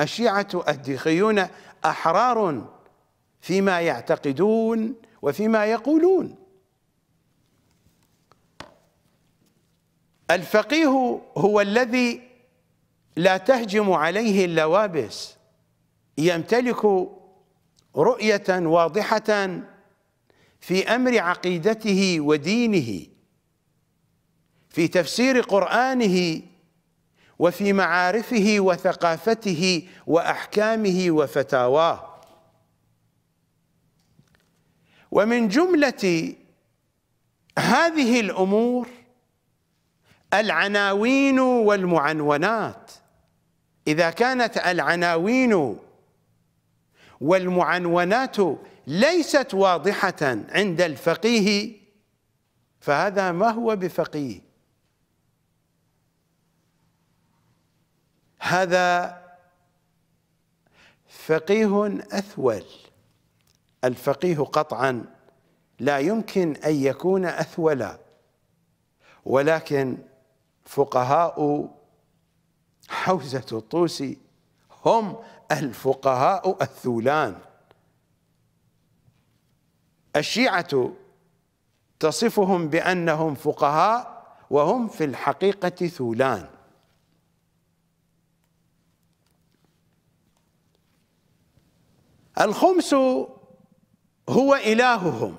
الشيعة الديخيون أحرار فيما يعتقدون وفيما يقولون الفقيه هو الذي لا تهجم عليه اللوابس يمتلك رؤية واضحة في أمر عقيدته ودينه في تفسير قرآنه وفي معارفه وثقافته وأحكامه وفتاواه ومن جملة هذه الأمور العناوين والمعنونات إذا كانت العناوين والمعنونات ليست واضحة عند الفقيه فهذا ما هو بفقيه هذا فقيه أثول الفقيه قطعا لا يمكن أن يكون أثولا ولكن فقهاء حوزة الطوسي هم الفقهاء الثولان الشيعة تصفهم بأنهم فقهاء وهم في الحقيقة ثولان الخمس هو إلههم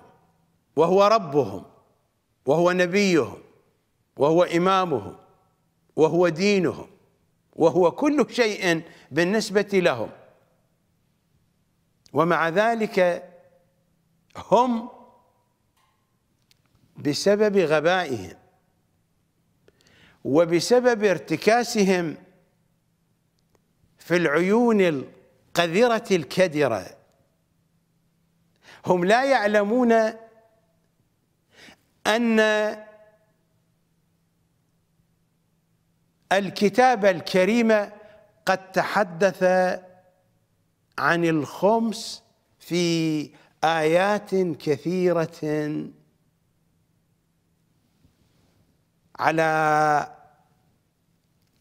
وهو ربهم وهو نبيهم وهو إمامهم وهو دينهم وهو كل شيء بالنسبة لهم ومع ذلك هم بسبب غبائهم وبسبب ارتكاسهم في العيون القذرة الكدرة هم لا يعلمون أن الكتابة الكريمة قد تحدث عن الخمس في آيات كثيرة على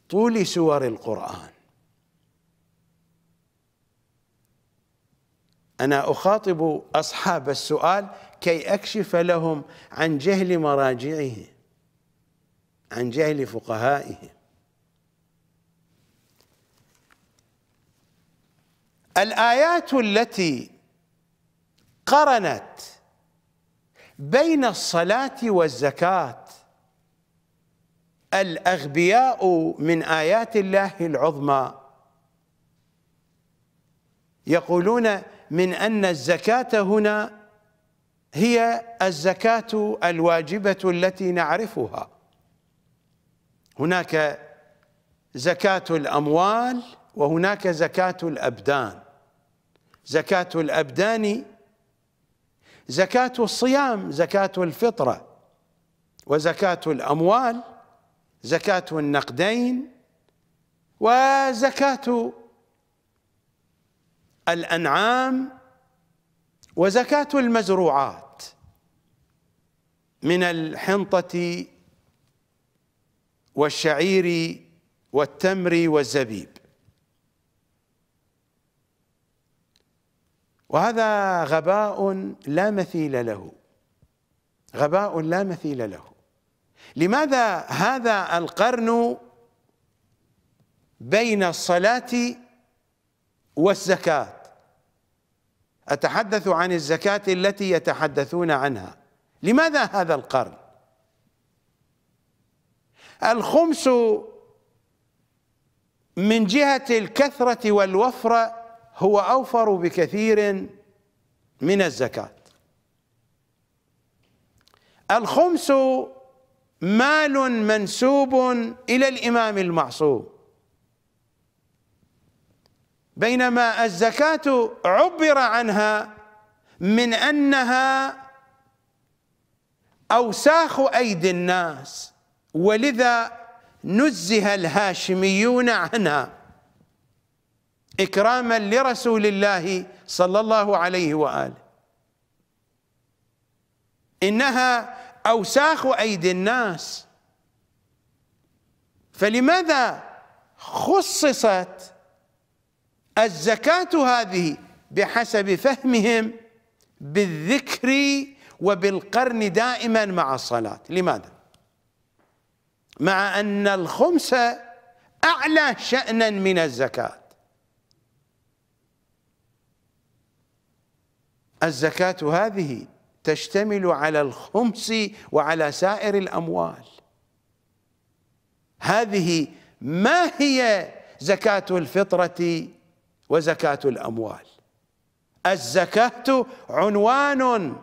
طول سور القرآن أنا أخاطب أصحاب السؤال كي أكشف لهم عن جهل مراجعهم عن جهل فقهائهم الآيات التي قرنت بين الصلاة والزكاة الأغبياء من آيات الله العظمى يقولون من أن الزكاة هنا هي الزكاة الواجبة التي نعرفها هناك زكاة الأموال وهناك زكاة الأبدان زكاة الأبدان زكاة الصيام زكاة الفطرة وزكاة الأموال زكاة النقدين وزكاة الأنعام وزكاة المزروعات من الحنطة والشعير والتمر والزبيب وهذا غباء لا مثيل له غباء لا مثيل له لماذا هذا القرن بين الصلاة والزكاة أتحدث عن الزكاة التي يتحدثون عنها لماذا هذا القرن الخمس من جهة الكثرة والوفرة هو أوفر بكثير من الزكاة الخمس مال منسوب إلى الإمام المعصوم بينما الزكاة عبر عنها من أنها أوساخ أيدي الناس ولذا نزه الهاشميون عنها إكراما لرسول الله صلى الله عليه وآله إنها أوساخ أيدي الناس فلماذا خصصت الزكاة هذه بحسب فهمهم بالذكر وبالقرن دائما مع الصلاة لماذا؟ مع أن الخمس أعلى شأنا من الزكاة الزكاة هذه تشتمل على الخمس وعلى سائر الأموال هذه ما هي زكاة الفطرة وزكاة الأموال الزكاة عنوان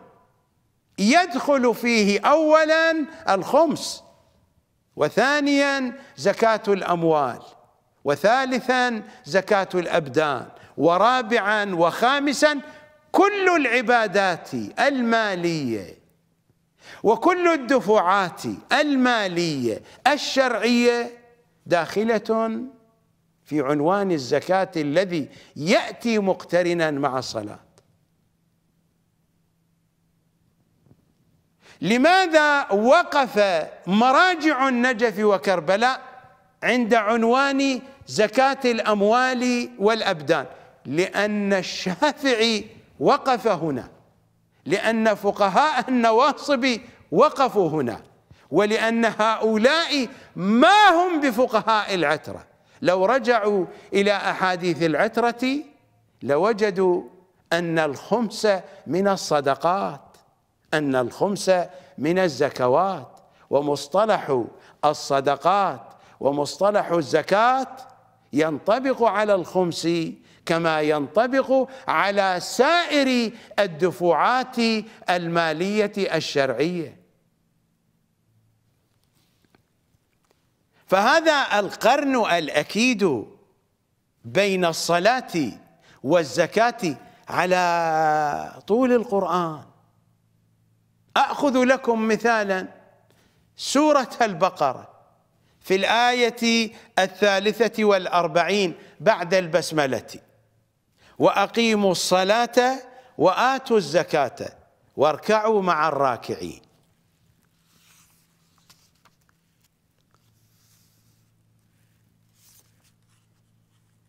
يدخل فيه أولا الخمس وثانيا زكاة الأموال وثالثا زكاة الأبدان ورابعا وخامسا كل العبادات الماليه وكل الدفعات الماليه الشرعيه داخله في عنوان الزكاه الذي ياتي مقترنا مع الصلاه لماذا وقف مراجع النجف وكربلاء عند عنوان زكاه الاموال والابدان لان الشافعي وقف هنا لأن فقهاء النواصب وقفوا هنا ولأن هؤلاء ما هم بفقهاء العترة لو رجعوا إلى أحاديث العترة لوجدوا أن الخمس من الصدقات أن الخمس من الزكوات ومصطلح الصدقات ومصطلح الزكاة ينطبق على الخمس كما ينطبق على سائر الدفعات الماليه الشرعيه فهذا القرن الاكيد بين الصلاه والزكاه على طول القران اخذ لكم مثالا سوره البقره في الايه الثالثه والاربعين بعد البسمله واقيموا الصلاه واتوا الزكاه واركعوا مع الراكعين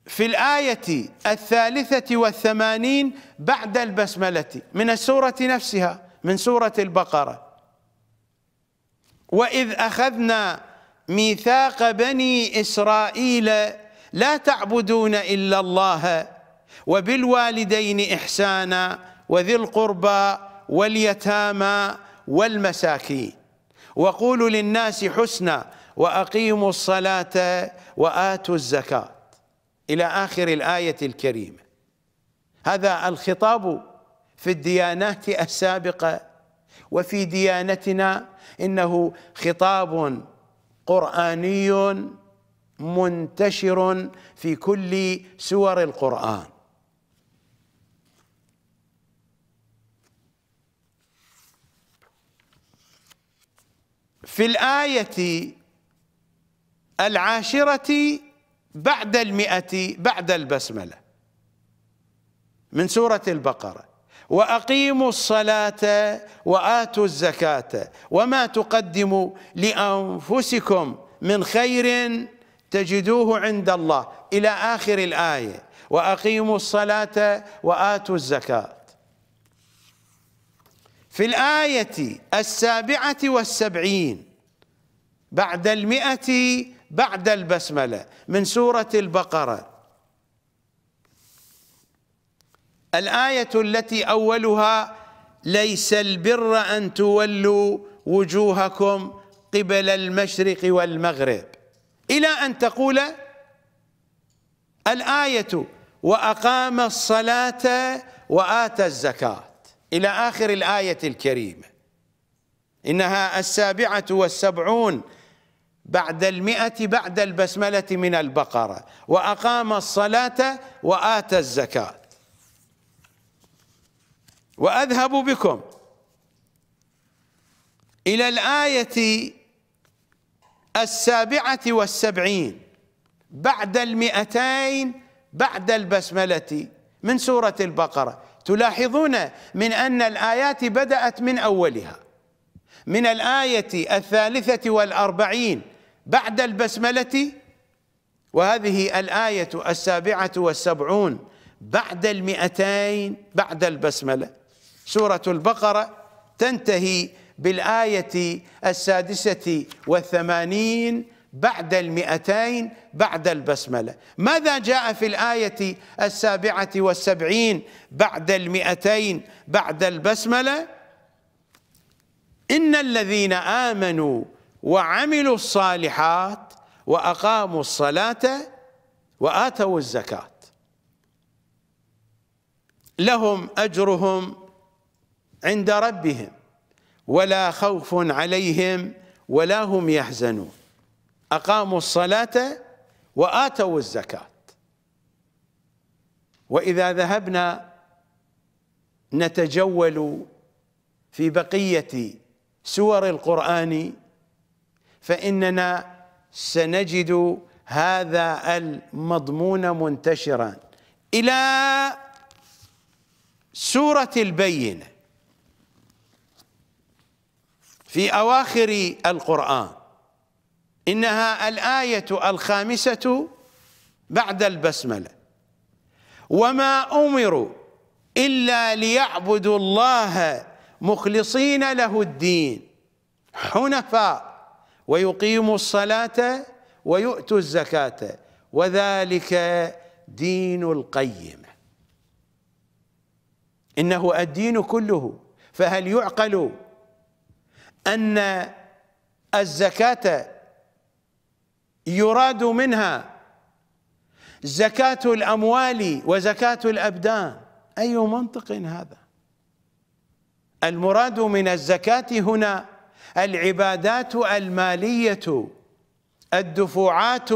في الآية الثالثة والثمانين بعد البسملة من السورة نفسها من سورة البقرة وإذ أخذنا ميثاق بني إسرائيل لا تعبدون إلا الله وبالوالدين إحسانا وذي القربى واليتامى والمساكين وقولوا للناس حسنا وأقيموا الصلاة وآتوا الزكاة إلى آخر الآية الكريمة هذا الخطاب في الديانات السابقة وفي ديانتنا إنه خطاب قرآني منتشر في كل سور القرآن في الآية العاشرة بعد المئة بعد البسملة من سورة البقرة وأقيموا الصلاة وآتوا الزكاة وما تقدموا لأنفسكم من خير تجدوه عند الله إلى آخر الآية وأقيموا الصلاة وآتوا الزكاة في الآية السابعة والسبعين بعد المئة بعد البسملة من سورة البقرة الآية التي أولها ليس البر أن تولوا وجوهكم قبل المشرق والمغرب إلى أن تقول الآية وأقام الصلاة وآتى الزكاة إلى آخر الآية الكريمة إنها السابعة والسبعون بعد المئة بعد البسملة من البقرة وأقام الصلاة وآتى الزكاة وأذهب بكم إلى الآية السابعة والسبعين بعد المئتين بعد البسملة من سورة البقرة تلاحظون من أن الآيات بدأت من أولها من الآية الثالثة والأربعين بعد البسملة وهذه الآية السابعة والسبعون بعد المئتين بعد البسملة سورة البقرة تنتهي بالآية السادسة والثمانين بعد المئتين بعد البسملة ماذا جاء في الآية السابعة والسبعين بعد المئتين بعد البسملة إن الذين آمنوا وعملوا الصالحات وأقاموا الصلاة وآتوا الزكاة لهم أجرهم عند ربهم ولا خوف عليهم ولا هم يحزنون أقاموا الصلاة وآتوا الزكاة وإذا ذهبنا نتجول في بقية سور القرآن فإننا سنجد هذا المضمون منتشرا إلى سورة البينة في أواخر القرآن إنها الآية الخامسة بعد البسملة وما أمروا إلا ليعبدوا الله مخلصين له الدين حنفاء ويقيموا الصلاة ويؤتوا الزكاة وذلك دين القيم إنه الدين كله فهل يعقل أن الزكاة يراد منها زكاة الأموال وزكاة الأبدان أي منطق هذا المراد من الزكاة هنا العبادات الماليه الدفوعات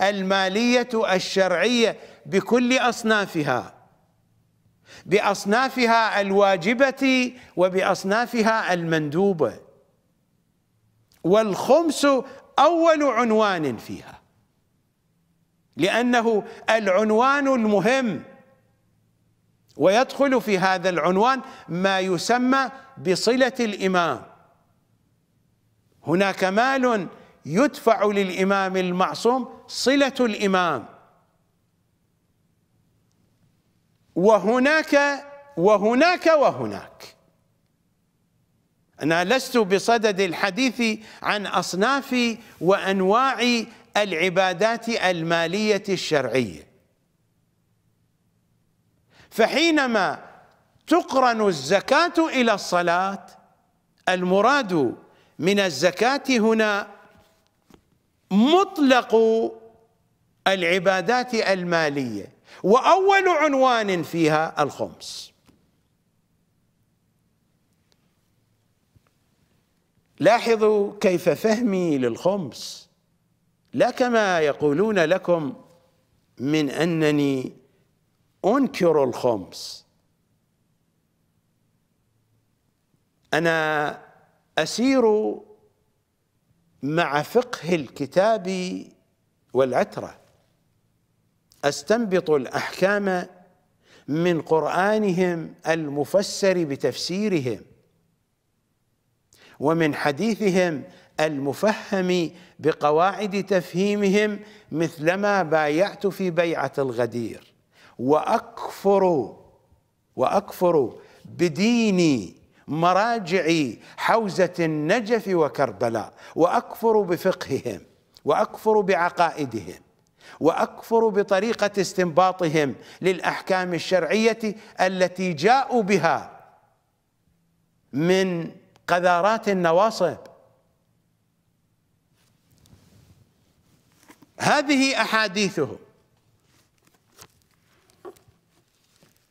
الماليه الشرعيه بكل اصنافها باصنافها الواجبه وباصنافها المندوبه والخمس اول عنوان فيها لانه العنوان المهم ويدخل في هذا العنوان ما يسمى بصله الامام هناك مال يدفع للإمام المعصوم صلة الإمام وهناك وهناك وهناك أنا لست بصدد الحديث عن أصناف وأنواع العبادات المالية الشرعية فحينما تقرن الزكاة إلى الصلاة المراد من الزكاة هنا مطلق العبادات المالية وأول عنوان فيها الخمس لاحظوا كيف فهمي للخمس لا كما يقولون لكم من أنني أنكر الخمس أنا أسير مع فقه الكتاب والعترة أستنبط الأحكام من قرآنهم المفسر بتفسيرهم ومن حديثهم المفهم بقواعد تفهيمهم مثلما بايعت في بيعة الغدير وأكفر وأكفر بديني مراجع حوزة النجف وكربلاء وأكفر بفقههم وأكفر بعقائدهم وأكفر بطريقة استنباطهم للأحكام الشرعية التي جاءوا بها من قذارات النواصب هذه أحاديثه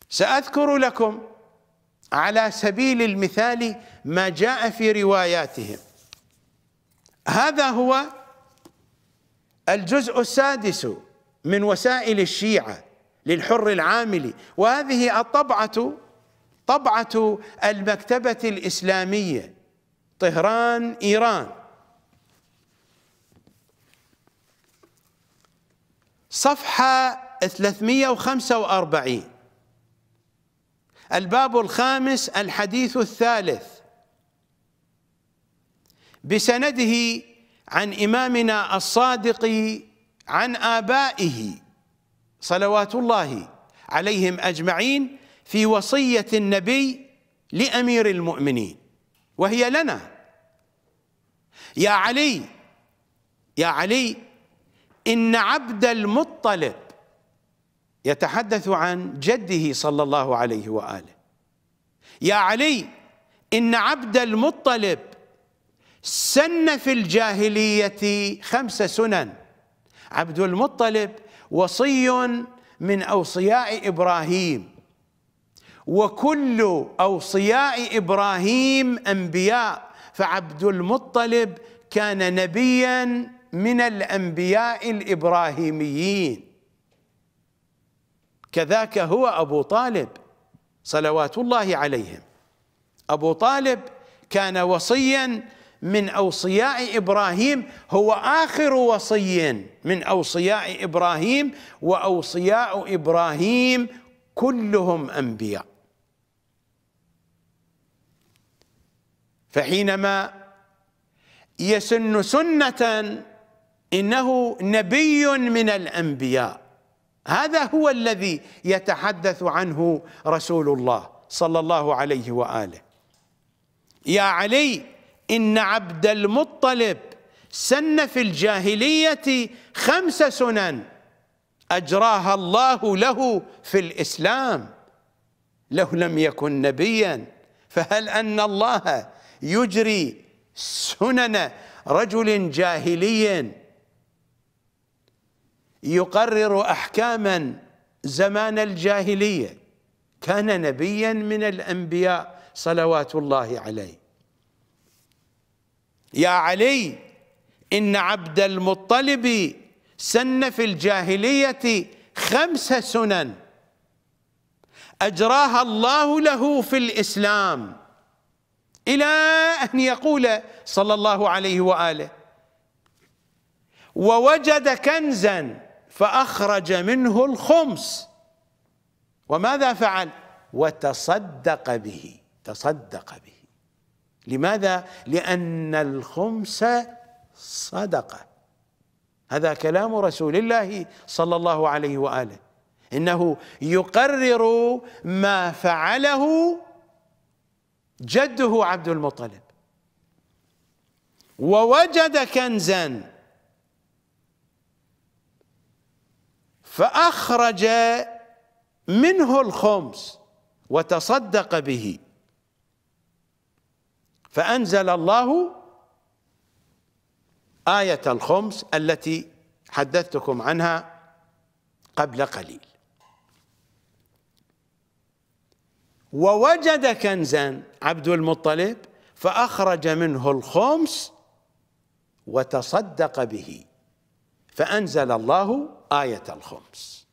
سأذكر لكم على سبيل المثال ما جاء في رواياتهم هذا هو الجزء السادس من وسائل الشيعة للحر العامل وهذه الطبعة طبعة المكتبة الإسلامية طهران إيران صفحة 345 الباب الخامس الحديث الثالث بسنده عن إمامنا الصادق عن آبائه صلوات الله عليهم أجمعين في وصية النبي لأمير المؤمنين وهي لنا يا علي يا علي إن عبد المطلب يتحدث عن جده صلى الله عليه واله يا علي ان عبد المطلب سن في الجاهليه خمس سنن عبد المطلب وصي من اوصياء ابراهيم وكل اوصياء ابراهيم انبياء فعبد المطلب كان نبيا من الانبياء الابراهيميين كذاك هو أبو طالب صلوات الله عليهم أبو طالب كان وصيا من أوصياء إبراهيم هو آخر وصي من أوصياء إبراهيم وأوصياء إبراهيم كلهم أنبياء فحينما يسن سنة إنه نبي من الأنبياء هذا هو الذي يتحدث عنه رسول الله صلى الله عليه واله يا علي ان عبد المطلب سن في الجاهليه خمس سنن اجراها الله له في الاسلام لو لم يكن نبيا فهل ان الله يجري سنن رجل جاهلي يقرر احكاما زمان الجاهليه كان نبيا من الانبياء صلوات الله عليه يا علي ان عبد المطلب سن في الجاهليه خمس سنن اجراها الله له في الاسلام الى ان يقول صلى الله عليه واله ووجد كنزا فأخرج منه الخمس وماذا فعل وتصدق به تصدق به لماذا لأن الخمس صدقة هذا كلام رسول الله صلى الله عليه وآله إنه يقرر ما فعله جده عبد المطلب ووجد كنزاً فأخرج منه الخمس وتصدق به فأنزل الله آية الخمس التي حدثتكم عنها قبل قليل ووجد كنزا عبد المطلب فأخرج منه الخمس وتصدق به فأنزل الله آية الخمس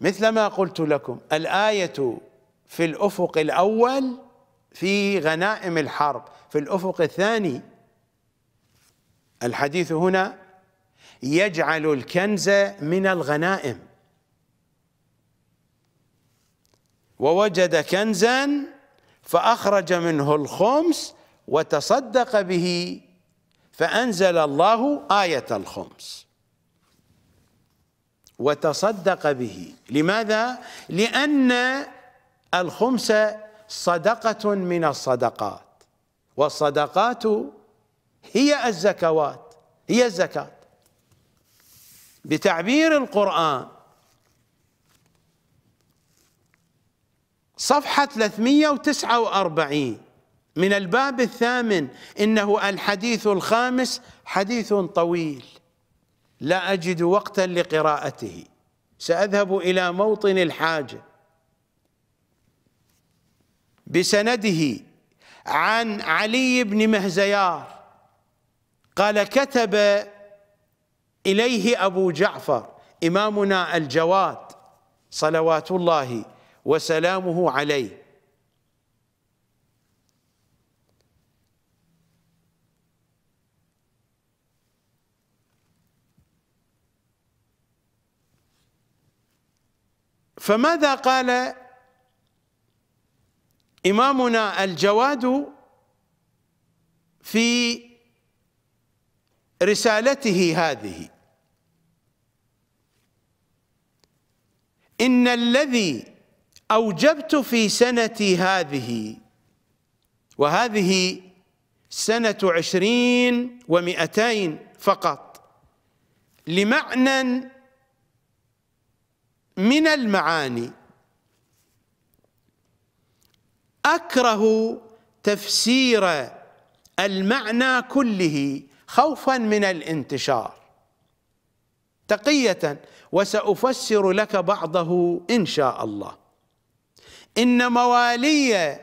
مثل ما قلت لكم الآية في الأفق الأول في غنائم الحرب في الأفق الثاني الحديث هنا يجعل الكنز من الغنائم ووجد كنزا فأخرج منه الخمس وتصدق به فأنزل الله آية الخمس وتصدق به لماذا؟ لأن الخمس صدقة من الصدقات والصدقات هي الزكوات هي الزكاة بتعبير القرآن صفحة 349 من الباب الثامن انه الحديث الخامس حديث طويل لا اجد وقتا لقراءته ساذهب الى موطن الحاجه بسنده عن علي بن مهزيار قال كتب اليه ابو جعفر امامنا الجواد صلوات الله وسلامه عليه فماذا قال إمامنا الجواد في رسالته هذه إن الذي أوجبت في سنتي هذه وهذه سنة عشرين ومئتين فقط لمعنى من المعاني أكره تفسير المعنى كله خوفا من الانتشار تقية وسأفسر لك بعضه إن شاء الله إن موالي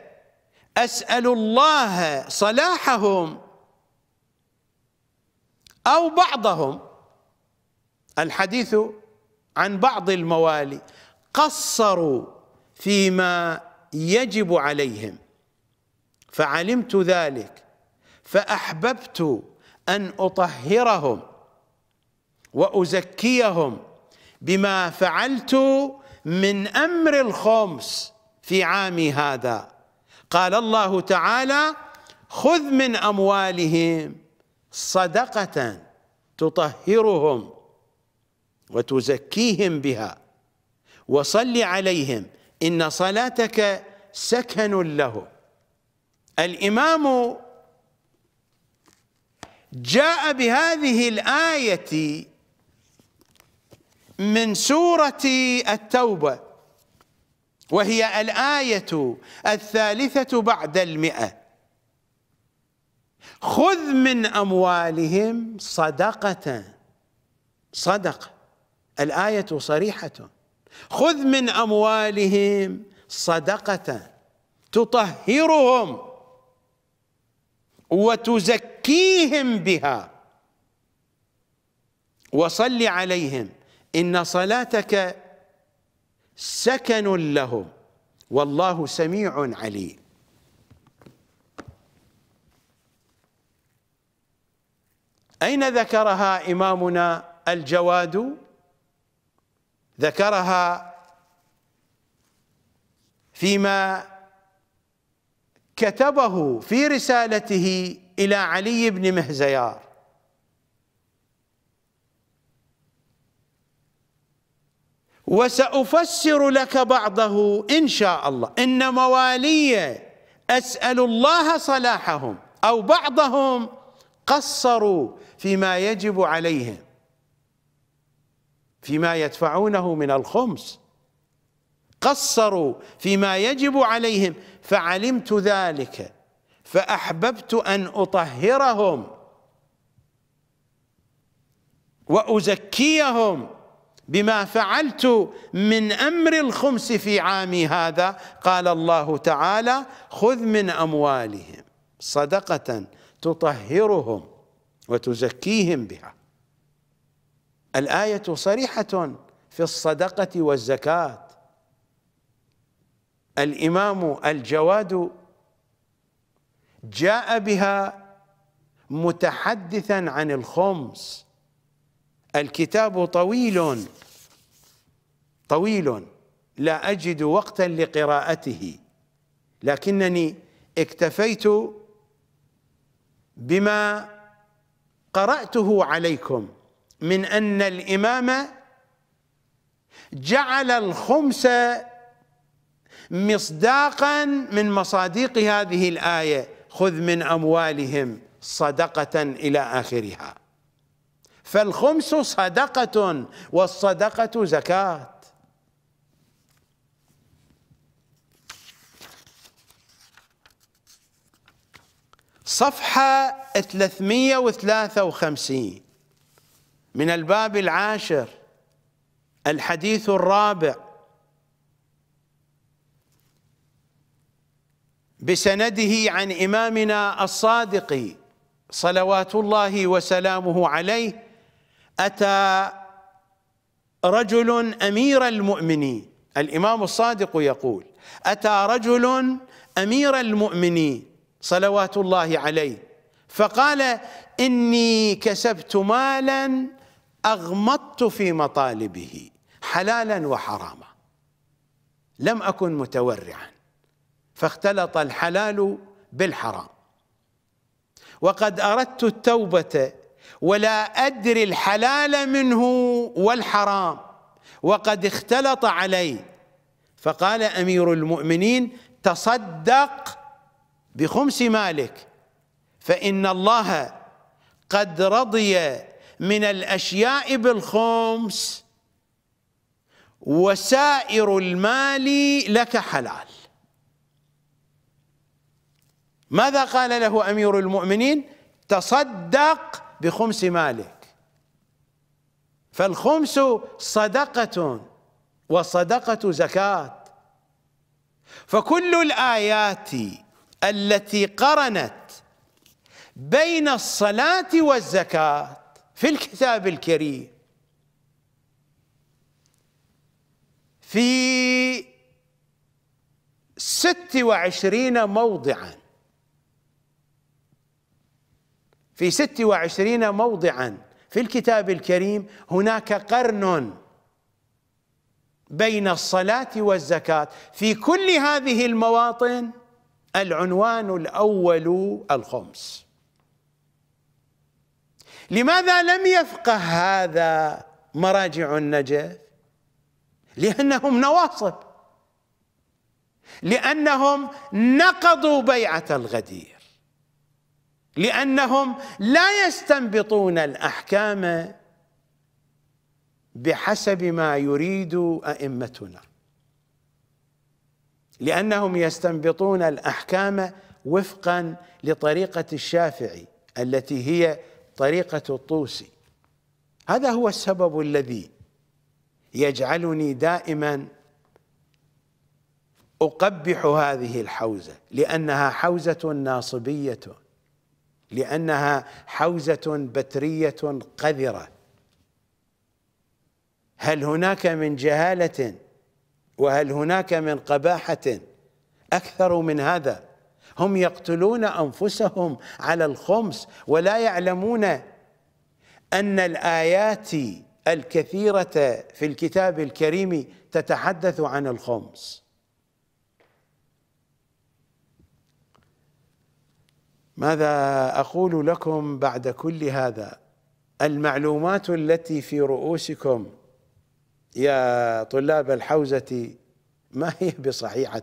أسأل الله صلاحهم أو بعضهم الحديث عن بعض الموالي قصروا فيما يجب عليهم فعلمت ذلك فأحببت أن أطهرهم وأزكيهم بما فعلت من أمر الخمس في عامي هذا قال الله تعالى خذ من أموالهم صدقة تطهرهم وتزكيهم بها وصل عليهم إن صلاتك سكن لهم الإمام جاء بهذه الآية من سورة التوبة وهي الآية الثالثة بعد المئة خذ من أموالهم صدقة صدقة الايه صريحه خذ من اموالهم صدقه تطهرهم وتزكيهم بها وصل عليهم ان صلاتك سكن لهم والله سميع عليم اين ذكرها امامنا الجواد ذكرها فيما كتبه في رسالته إلى علي بن مهزيار وسأفسر لك بعضه إن شاء الله إن موالي أسأل الله صلاحهم أو بعضهم قصروا فيما يجب عليهم فيما يدفعونه من الخمس قصروا فيما يجب عليهم فعلمت ذلك فأحببت أن أطهرهم وأزكيهم بما فعلت من أمر الخمس في عامي هذا قال الله تعالى خذ من أموالهم صدقة تطهرهم وتزكيهم بها الآية صريحة في الصدقة والزكاة الإمام الجواد جاء بها متحدثا عن الخمس الكتاب طويل طويل لا أجد وقتا لقراءته لكنني اكتفيت بما قرأته عليكم من أن الإمام جعل الخمس مصداقا من مصادق هذه الآية خذ من أموالهم صدقة إلى آخرها فالخمس صدقة والصدقة زكاة صفحة 353 من الباب العاشر الحديث الرابع بسنده عن إمامنا الصادق صلوات الله وسلامه عليه أتى رجل أمير المؤمنين الإمام الصادق يقول أتى رجل أمير المؤمنين صلوات الله عليه فقال إني كسبت مالا أغمضت في مطالبه حلالا وحراما لم أكن متورعا فاختلط الحلال بالحرام وقد أردت التوبة ولا أدري الحلال منه والحرام وقد اختلط علي فقال أمير المؤمنين تصدق بخمس مالك فإن الله قد رضي من الأشياء بالخمس وسائر المال لك حلال ماذا قال له أمير المؤمنين تصدق بخمس مالك فالخمس صدقة وصدقه زكاة فكل الآيات التي قرنت بين الصلاة والزكاة في الكتاب الكريم في ست وعشرين موضعا في ست وعشرين موضعا في الكتاب الكريم هناك قرن بين الصلاة والزكاة في كل هذه المواطن العنوان الأول الخمس لماذا لم يفقه هذا مراجع النجف لأنهم نواصب لأنهم نقضوا بيعة الغدير لأنهم لا يستنبطون الأحكام بحسب ما يريد أئمتنا لأنهم يستنبطون الأحكام وفقا لطريقة الشافعي التي هي طريقة الطوسي هذا هو السبب الذي يجعلني دائما أقبح هذه الحوزة لأنها حوزة ناصبية لأنها حوزة بترية قذرة هل هناك من جهالة وهل هناك من قباحة أكثر من هذا؟ هم يقتلون انفسهم على الخمس ولا يعلمون ان الايات الكثيره في الكتاب الكريم تتحدث عن الخمس ماذا اقول لكم بعد كل هذا المعلومات التي في رؤوسكم يا طلاب الحوزه ما هي بصحيحه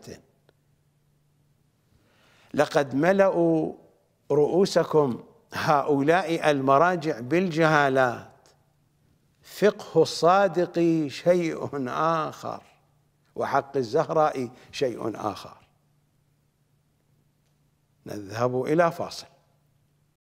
لقد ملأوا رؤوسكم هؤلاء المراجع بالجهالات فقه الصادق شيء آخر وحق الزهراء شيء آخر نذهب إلى فاصل